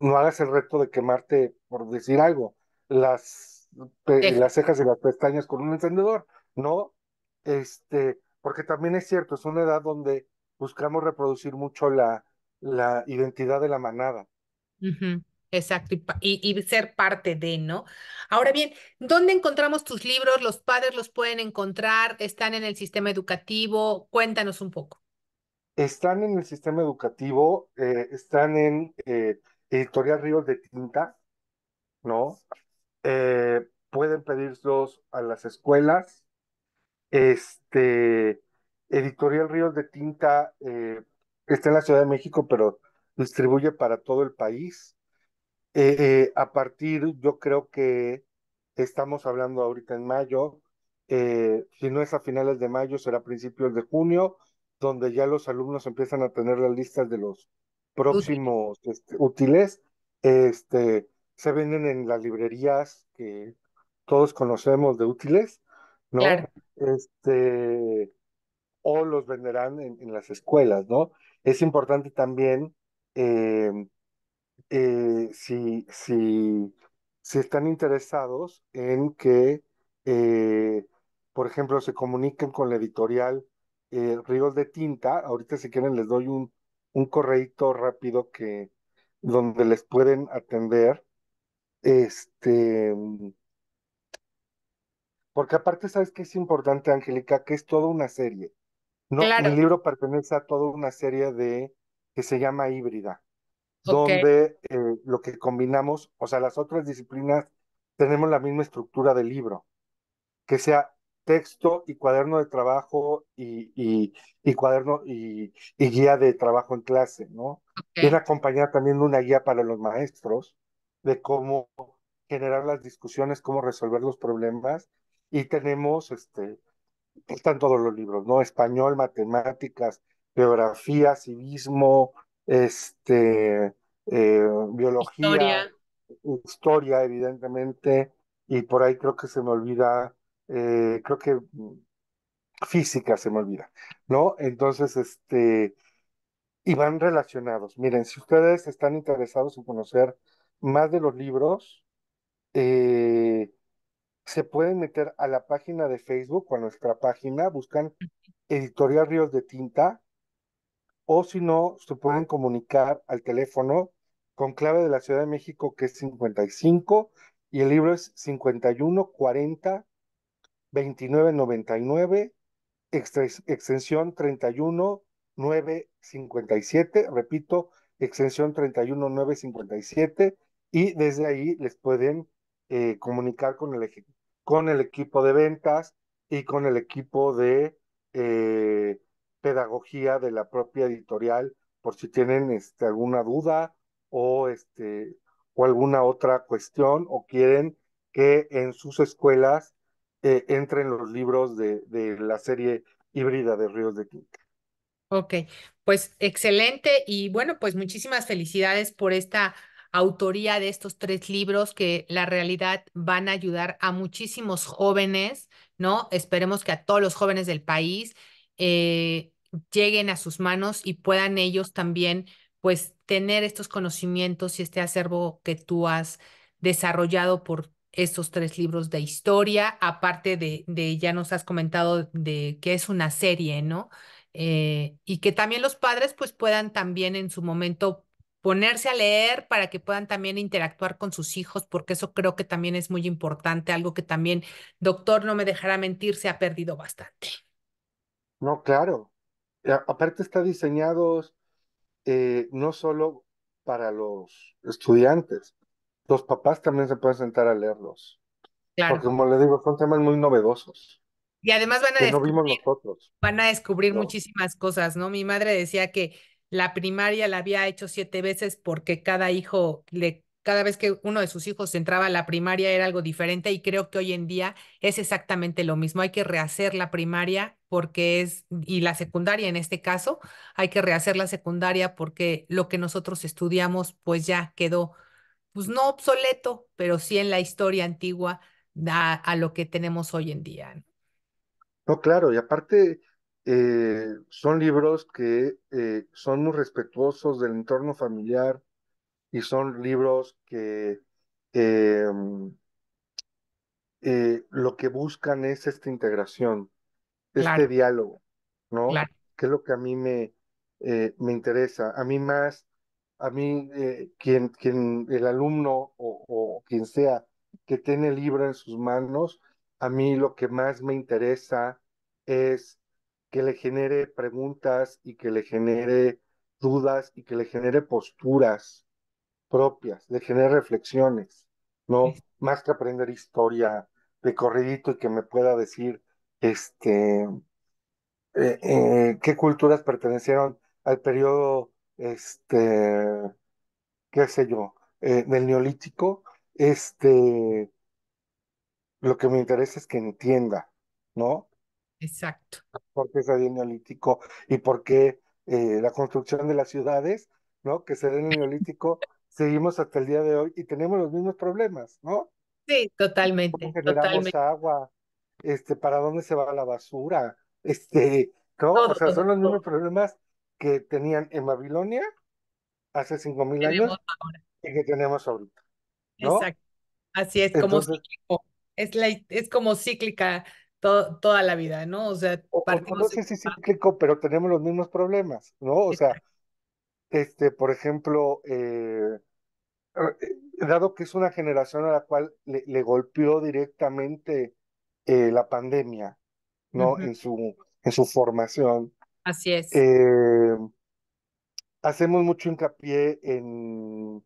no hagas el reto de quemarte, por decir algo, las, las cejas y las pestañas con un encendedor, ¿no? Este, porque también es cierto, es una edad donde buscamos reproducir mucho la, la identidad de la manada. Exacto, y, ser parte de, ¿no? Ahora bien, ¿dónde encontramos tus libros? ¿Los padres los pueden encontrar? ¿Están en el sistema educativo? Cuéntanos un poco. Están en el sistema educativo, eh, están en eh, Editorial Ríos de Tinta, ¿no? Eh, pueden pedirlos a las escuelas. Este, Editorial Ríos de Tinta eh, está en la Ciudad de México, pero distribuye para todo el país. Eh, a partir, yo creo que estamos hablando ahorita en mayo, si no es a finales de mayo, será a principios de junio, donde ya los alumnos empiezan a tener las listas de los próximos este, útiles, este, se venden en las librerías que todos conocemos de útiles, ¿no? Este, o los venderán en, las escuelas, ¿no? Es importante también em, eh, si, si, si, están interesados en que, eh, por ejemplo, se comuniquen con la editorial eh, Ríos de Tinta, ahorita si quieren les doy un, un correíto rápido que donde les pueden atender. Este, mm, porque aparte, ¿sabes que es importante, Angélica? Que es toda una serie. No, el libro pertenece a toda una serie de que se llama híbrida, donde eh, lo que combinamos, o sea, las otras disciplinas tenemos la misma estructura del libro, que sea texto y cuaderno de trabajo y, cuaderno y, guía de trabajo en clase, ¿no? Okay. Era acompañar también una guía para los maestros de cómo generar las discusiones, cómo resolver los problemas. Y tenemos, este, están todos los libros, ¿no? Español, matemáticas, biografía civismo, este, eh, biología, historia, evidentemente. Y por ahí creo que se me olvida eh, creo que física, se me olvida, ¿no? Entonces, este, y van relacionados. Miren, si ustedes están interesados en conocer más de los libros, eh, se pueden meter a la página de Facebook o a nuestra página, buscan Editorial Ríos de Tinta, o si no, se pueden comunicar al teléfono con clave de la Ciudad de México, que es 55, y el libro es 5140 2999, extensión 31957, repito, extensión 31957, y desde ahí les pueden eh, comunicar con el, con el equipo de ventas y con el equipo de eh, pedagogía de la propia editorial por si tienen este, alguna duda o, este, o alguna otra cuestión o quieren que en sus escuelas eh, entre en los libros de, de, la serie híbrida de Ríos de Quinta. Ok, pues excelente y bueno, pues muchísimas felicidades por esta autoría de estos tres libros que la realidad van a ayudar a muchísimos jóvenes, ¿no? Esperemos que a todos los jóvenes del país eh, lleguen a sus manos y puedan ellos también, pues, tener estos conocimientos y este acervo que tú has desarrollado por estos tres libros de historia, aparte de, ya nos has comentado de que es una serie, ¿no? Eh, y que también los padres pues puedan también en su momento ponerse a leer para que puedan también interactuar con sus hijos, porque eso creo que también es muy importante, algo que también, doctor, no me dejará mentir, se ha perdido bastante. No, claro. Eh, aparte está diseñado eh, no solo para los estudiantes, los papás también se pueden sentar a leerlos. Porque como les digo, son temas muy novedosos. Y además van a Van a descubrir muchísimas cosas, ¿no? Mi madre decía que la primaria la había hecho siete veces porque cada hijo le cada vez que uno de sus hijos entraba a la primaria era algo diferente y creo que hoy en día es exactamente lo mismo. Hay que rehacer la primaria porque es, y la secundaria en este caso, hay que rehacer la secundaria porque lo que nosotros estudiamos pues ya quedó pues, no obsoleto, pero sí en la historia antigua da a lo que tenemos hoy en día. No, claro, y aparte eh, son libros que eh, son muy respetuosos del entorno familiar y son libros que em, eh, lo que buscan es esta integración, este diálogo, ¿no? Que es lo que a mí me, me interesa. A mí más a mí, eh, quien, quien, el alumno o, quien sea que tiene el libro en sus manos, a mí lo que más me interesa es que le genere preguntas y que le genere dudas y que le genere posturas propias, le genere reflexiones, ¿no? Más que aprender historia de corridito y que me pueda decir, este, eh, eh, qué culturas pertenecieron al periodo este, qué sé yo, eh, del neolítico, este, lo que me interesa es que entienda, ¿no? Exacto. ¿Por qué se el neolítico y por qué eh, la construcción de las ciudades, ¿no? Que se en el neolítico, seguimos hasta el día de hoy y tenemos los mismos problemas, ¿no? Sí, totalmente. generamos agua? Este, ¿Para dónde se va la basura? Este, ¿no? o sea, son los mismos problemas que tenían en Babilonia hace 5.000 años y que tenemos ahorita. Exacto. Así es, como cíclico. Es, la, es como cíclica toda la vida, ¿no? O sea, No sé si es cíclico, pero tenemos los mismos problemas, ¿no? O sea, este, por ejemplo, eh, dado que es una generación a la cual le, golpeó directamente eh, la pandemia, ¿no? en, su, en su formación, Así es. Eh, hacemos mucho hincapié en,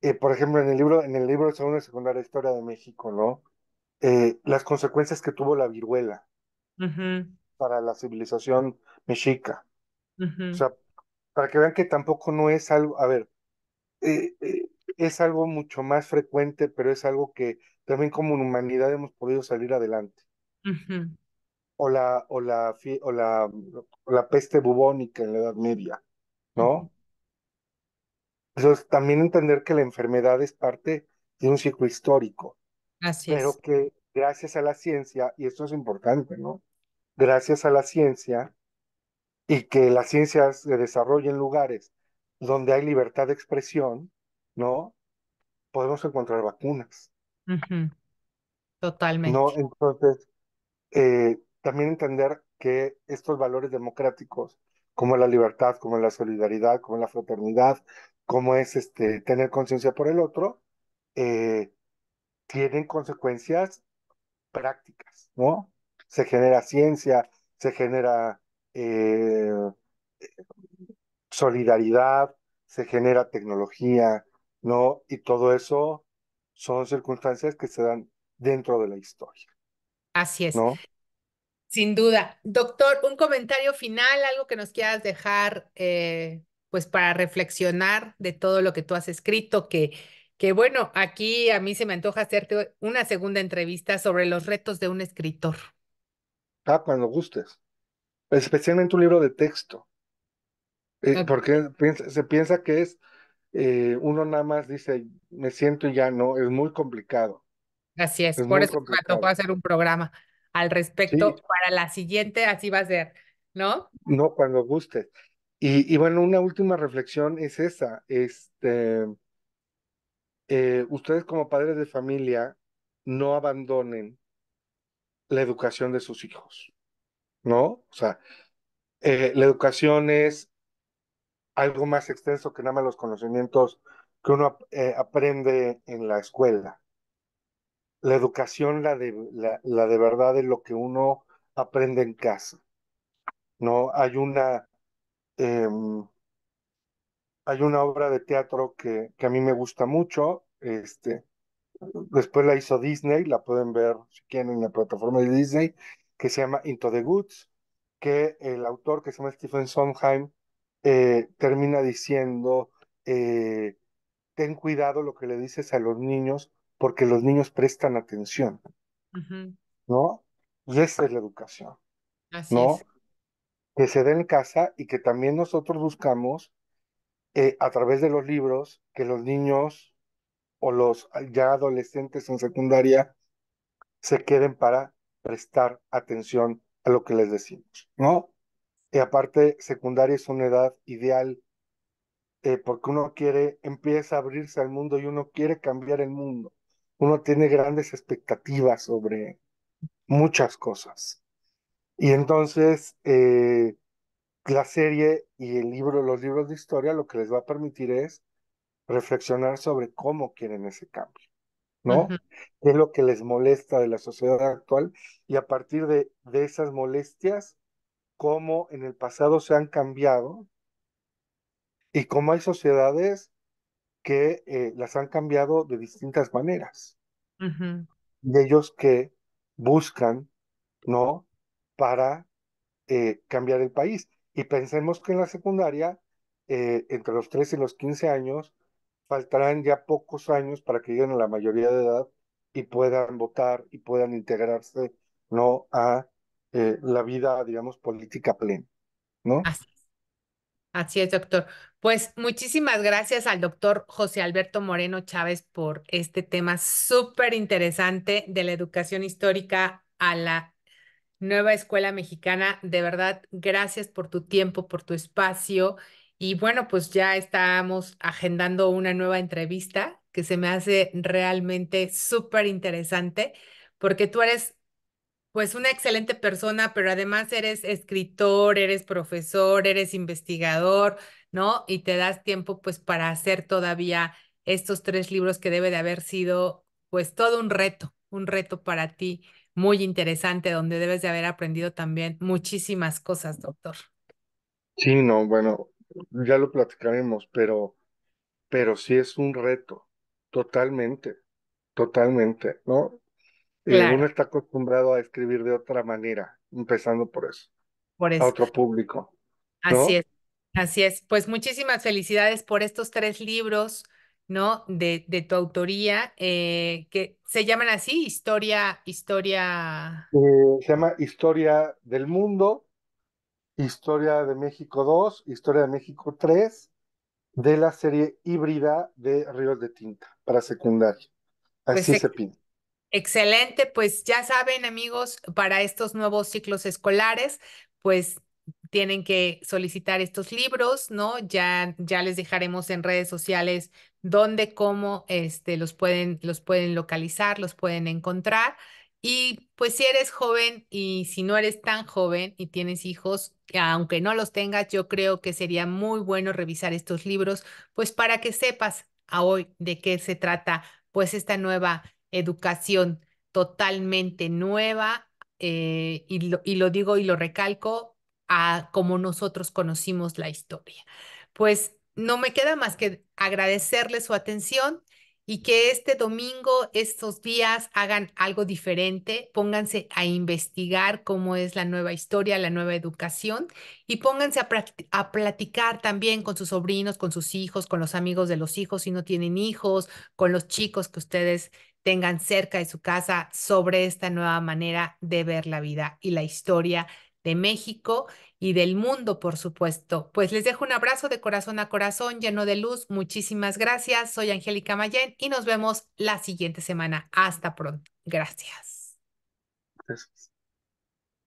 eh, por ejemplo, en el libro, en el libro de Segunda y Secundaria Historia de México, ¿no? Eh, las consecuencias que tuvo la viruela para la civilización mexica. O sea, para que vean que tampoco no es algo, a ver, es algo mucho más frecuente, pero es algo que también como humanidad hemos podido salir adelante o la, o la, o la, la peste bubónica en la Edad Media, ¿no? Entonces, también entender que la enfermedad es parte de un ciclo histórico. Así es. pero que gracias a la ciencia, y esto es importante, ¿no? Gracias a la ciencia y que la ciencia se desarrolle en lugares donde hay libertad de expresión, ¿no? Podemos encontrar vacunas. Totalmente. entonces, eh, también entender que estos valores democráticos, como la libertad, como la solidaridad, como la fraternidad, como es este, tener conciencia por el otro, eh, tienen consecuencias prácticas, ¿no? Se genera ciencia, se genera eh, solidaridad, se genera tecnología, ¿no? Y todo eso son circunstancias que se dan dentro de la historia. Así es. ¿no? Sin duda. Doctor, un comentario final, algo que nos quieras dejar, eh, pues para reflexionar de todo lo que tú has escrito, que, que bueno, aquí a mí se me antoja hacerte una segunda entrevista sobre los retos de un escritor. Ah, cuando gustes. Especialmente un libro de texto. Eh, porque se piensa que es, eh, uno nada más dice, me siento y ya no, es muy complicado. Así es, por eso me tocó hacer un programa al respecto para la siguiente, así va a ser, ¿no? No, cuando guste. Y, bueno, una última reflexión es esa, este, eh, ustedes como padres de familia no abandonen la educación de sus hijos, ¿no? O sea, eh, la educación es algo más extenso que nada más los conocimientos que uno eh, aprende en la escuela la educación, la de, la, de verdad es lo que uno aprende en casa. ¿no? Hay una, em, hay una obra de teatro que, a mí me gusta mucho. Este, después la hizo Disney, la pueden ver si quieren en la plataforma de Disney, que se llama Into the Goods, que el autor que se llama Stephen Sondheim eh, termina diciendo, eh, ten cuidado lo que le dices a los niños porque los niños prestan atención, ¿no? Y pues, esa es la educación, Así ¿no? Es. Que se dé en casa y que también nosotros buscamos eh, a través de los libros que los niños o los ya adolescentes en secundaria se queden para prestar atención a lo que les decimos, ¿no? Y aparte, secundaria es una edad ideal eh, porque uno quiere, empieza a abrirse al mundo y uno quiere cambiar el mundo uno tiene grandes expectativas sobre muchas cosas. Y entonces eh, la serie y el libro, los libros de historia, lo que les va a permitir es reflexionar sobre cómo quieren ese cambio, ¿no? ¿Qué es lo que les molesta de la sociedad actual? Y a partir de, de esas molestias, cómo en el pasado se han cambiado y cómo hay sociedades que eh, las han cambiado de distintas maneras. De ellos que buscan, ¿no? Para eh, cambiar el país. Y pensemos que en la secundaria, eh, entre los tres y los 15 años, faltarán ya pocos años para que lleguen a la mayoría de edad y puedan votar y puedan integrarse, ¿no? A la vida, digamos, política plena, ¿no? Así. Así es, doctor. Pues muchísimas gracias al doctor José Alberto Moreno Chávez por este tema súper interesante de la educación histórica a la nueva escuela mexicana. De verdad, gracias por tu tiempo, por tu espacio. Y bueno, pues ya estamos agendando una nueva entrevista que se me hace realmente súper interesante porque tú eres pues una excelente persona, pero además eres escritor, eres profesor, eres investigador, ¿no? Y te das tiempo pues para hacer todavía estos tres libros que debe de haber sido pues todo un reto, un reto para ti muy interesante, donde debes de haber aprendido también muchísimas cosas, doctor. Sí, no, bueno, ya lo platicaremos, pero, pero sí es un reto, totalmente, totalmente, ¿no? Y uno está acostumbrado a escribir de otra manera, empezando por eso. Por A otro público. Así es, así es. Pues muchísimas felicidades por estos tres libros, ¿no? De, de tu autoría, eh, que se llaman así, historia, historia. Eh, se llama Historia del Mundo, Historia de México 2, Historia de México 3, de la serie híbrida de Ríos de Tinta para secundaria. Pues así se pinta. Excelente, pues ya saben amigos, para estos nuevos ciclos escolares, pues tienen que solicitar estos libros, ¿no? Ya, ya les dejaremos en redes sociales dónde, cómo este, los, pueden, los pueden localizar, los pueden encontrar. Y pues si eres joven y si no eres tan joven y tienes hijos, aunque no los tengas, yo creo que sería muy bueno revisar estos libros, pues para que sepas a hoy de qué se trata, pues esta nueva educación totalmente nueva, eh, y, lo, y, lo, digo y lo recalco, a como nosotros conocimos la historia. Pues no me queda más que agradecerle su atención y que este domingo, estos días, hagan algo diferente, pónganse a investigar cómo es la nueva historia, la nueva educación y pónganse a, a, platicar también con sus sobrinos, con sus hijos, con los amigos de los hijos si no tienen hijos, con los chicos que ustedes tengan cerca de su casa sobre esta nueva manera de ver la vida y la historia de México y del mundo, por supuesto. Pues les dejo un abrazo de corazón a corazón lleno de luz. Muchísimas gracias. Soy Angélica Mayen y nos vemos la siguiente semana. Hasta pronto. Gracias. gracias.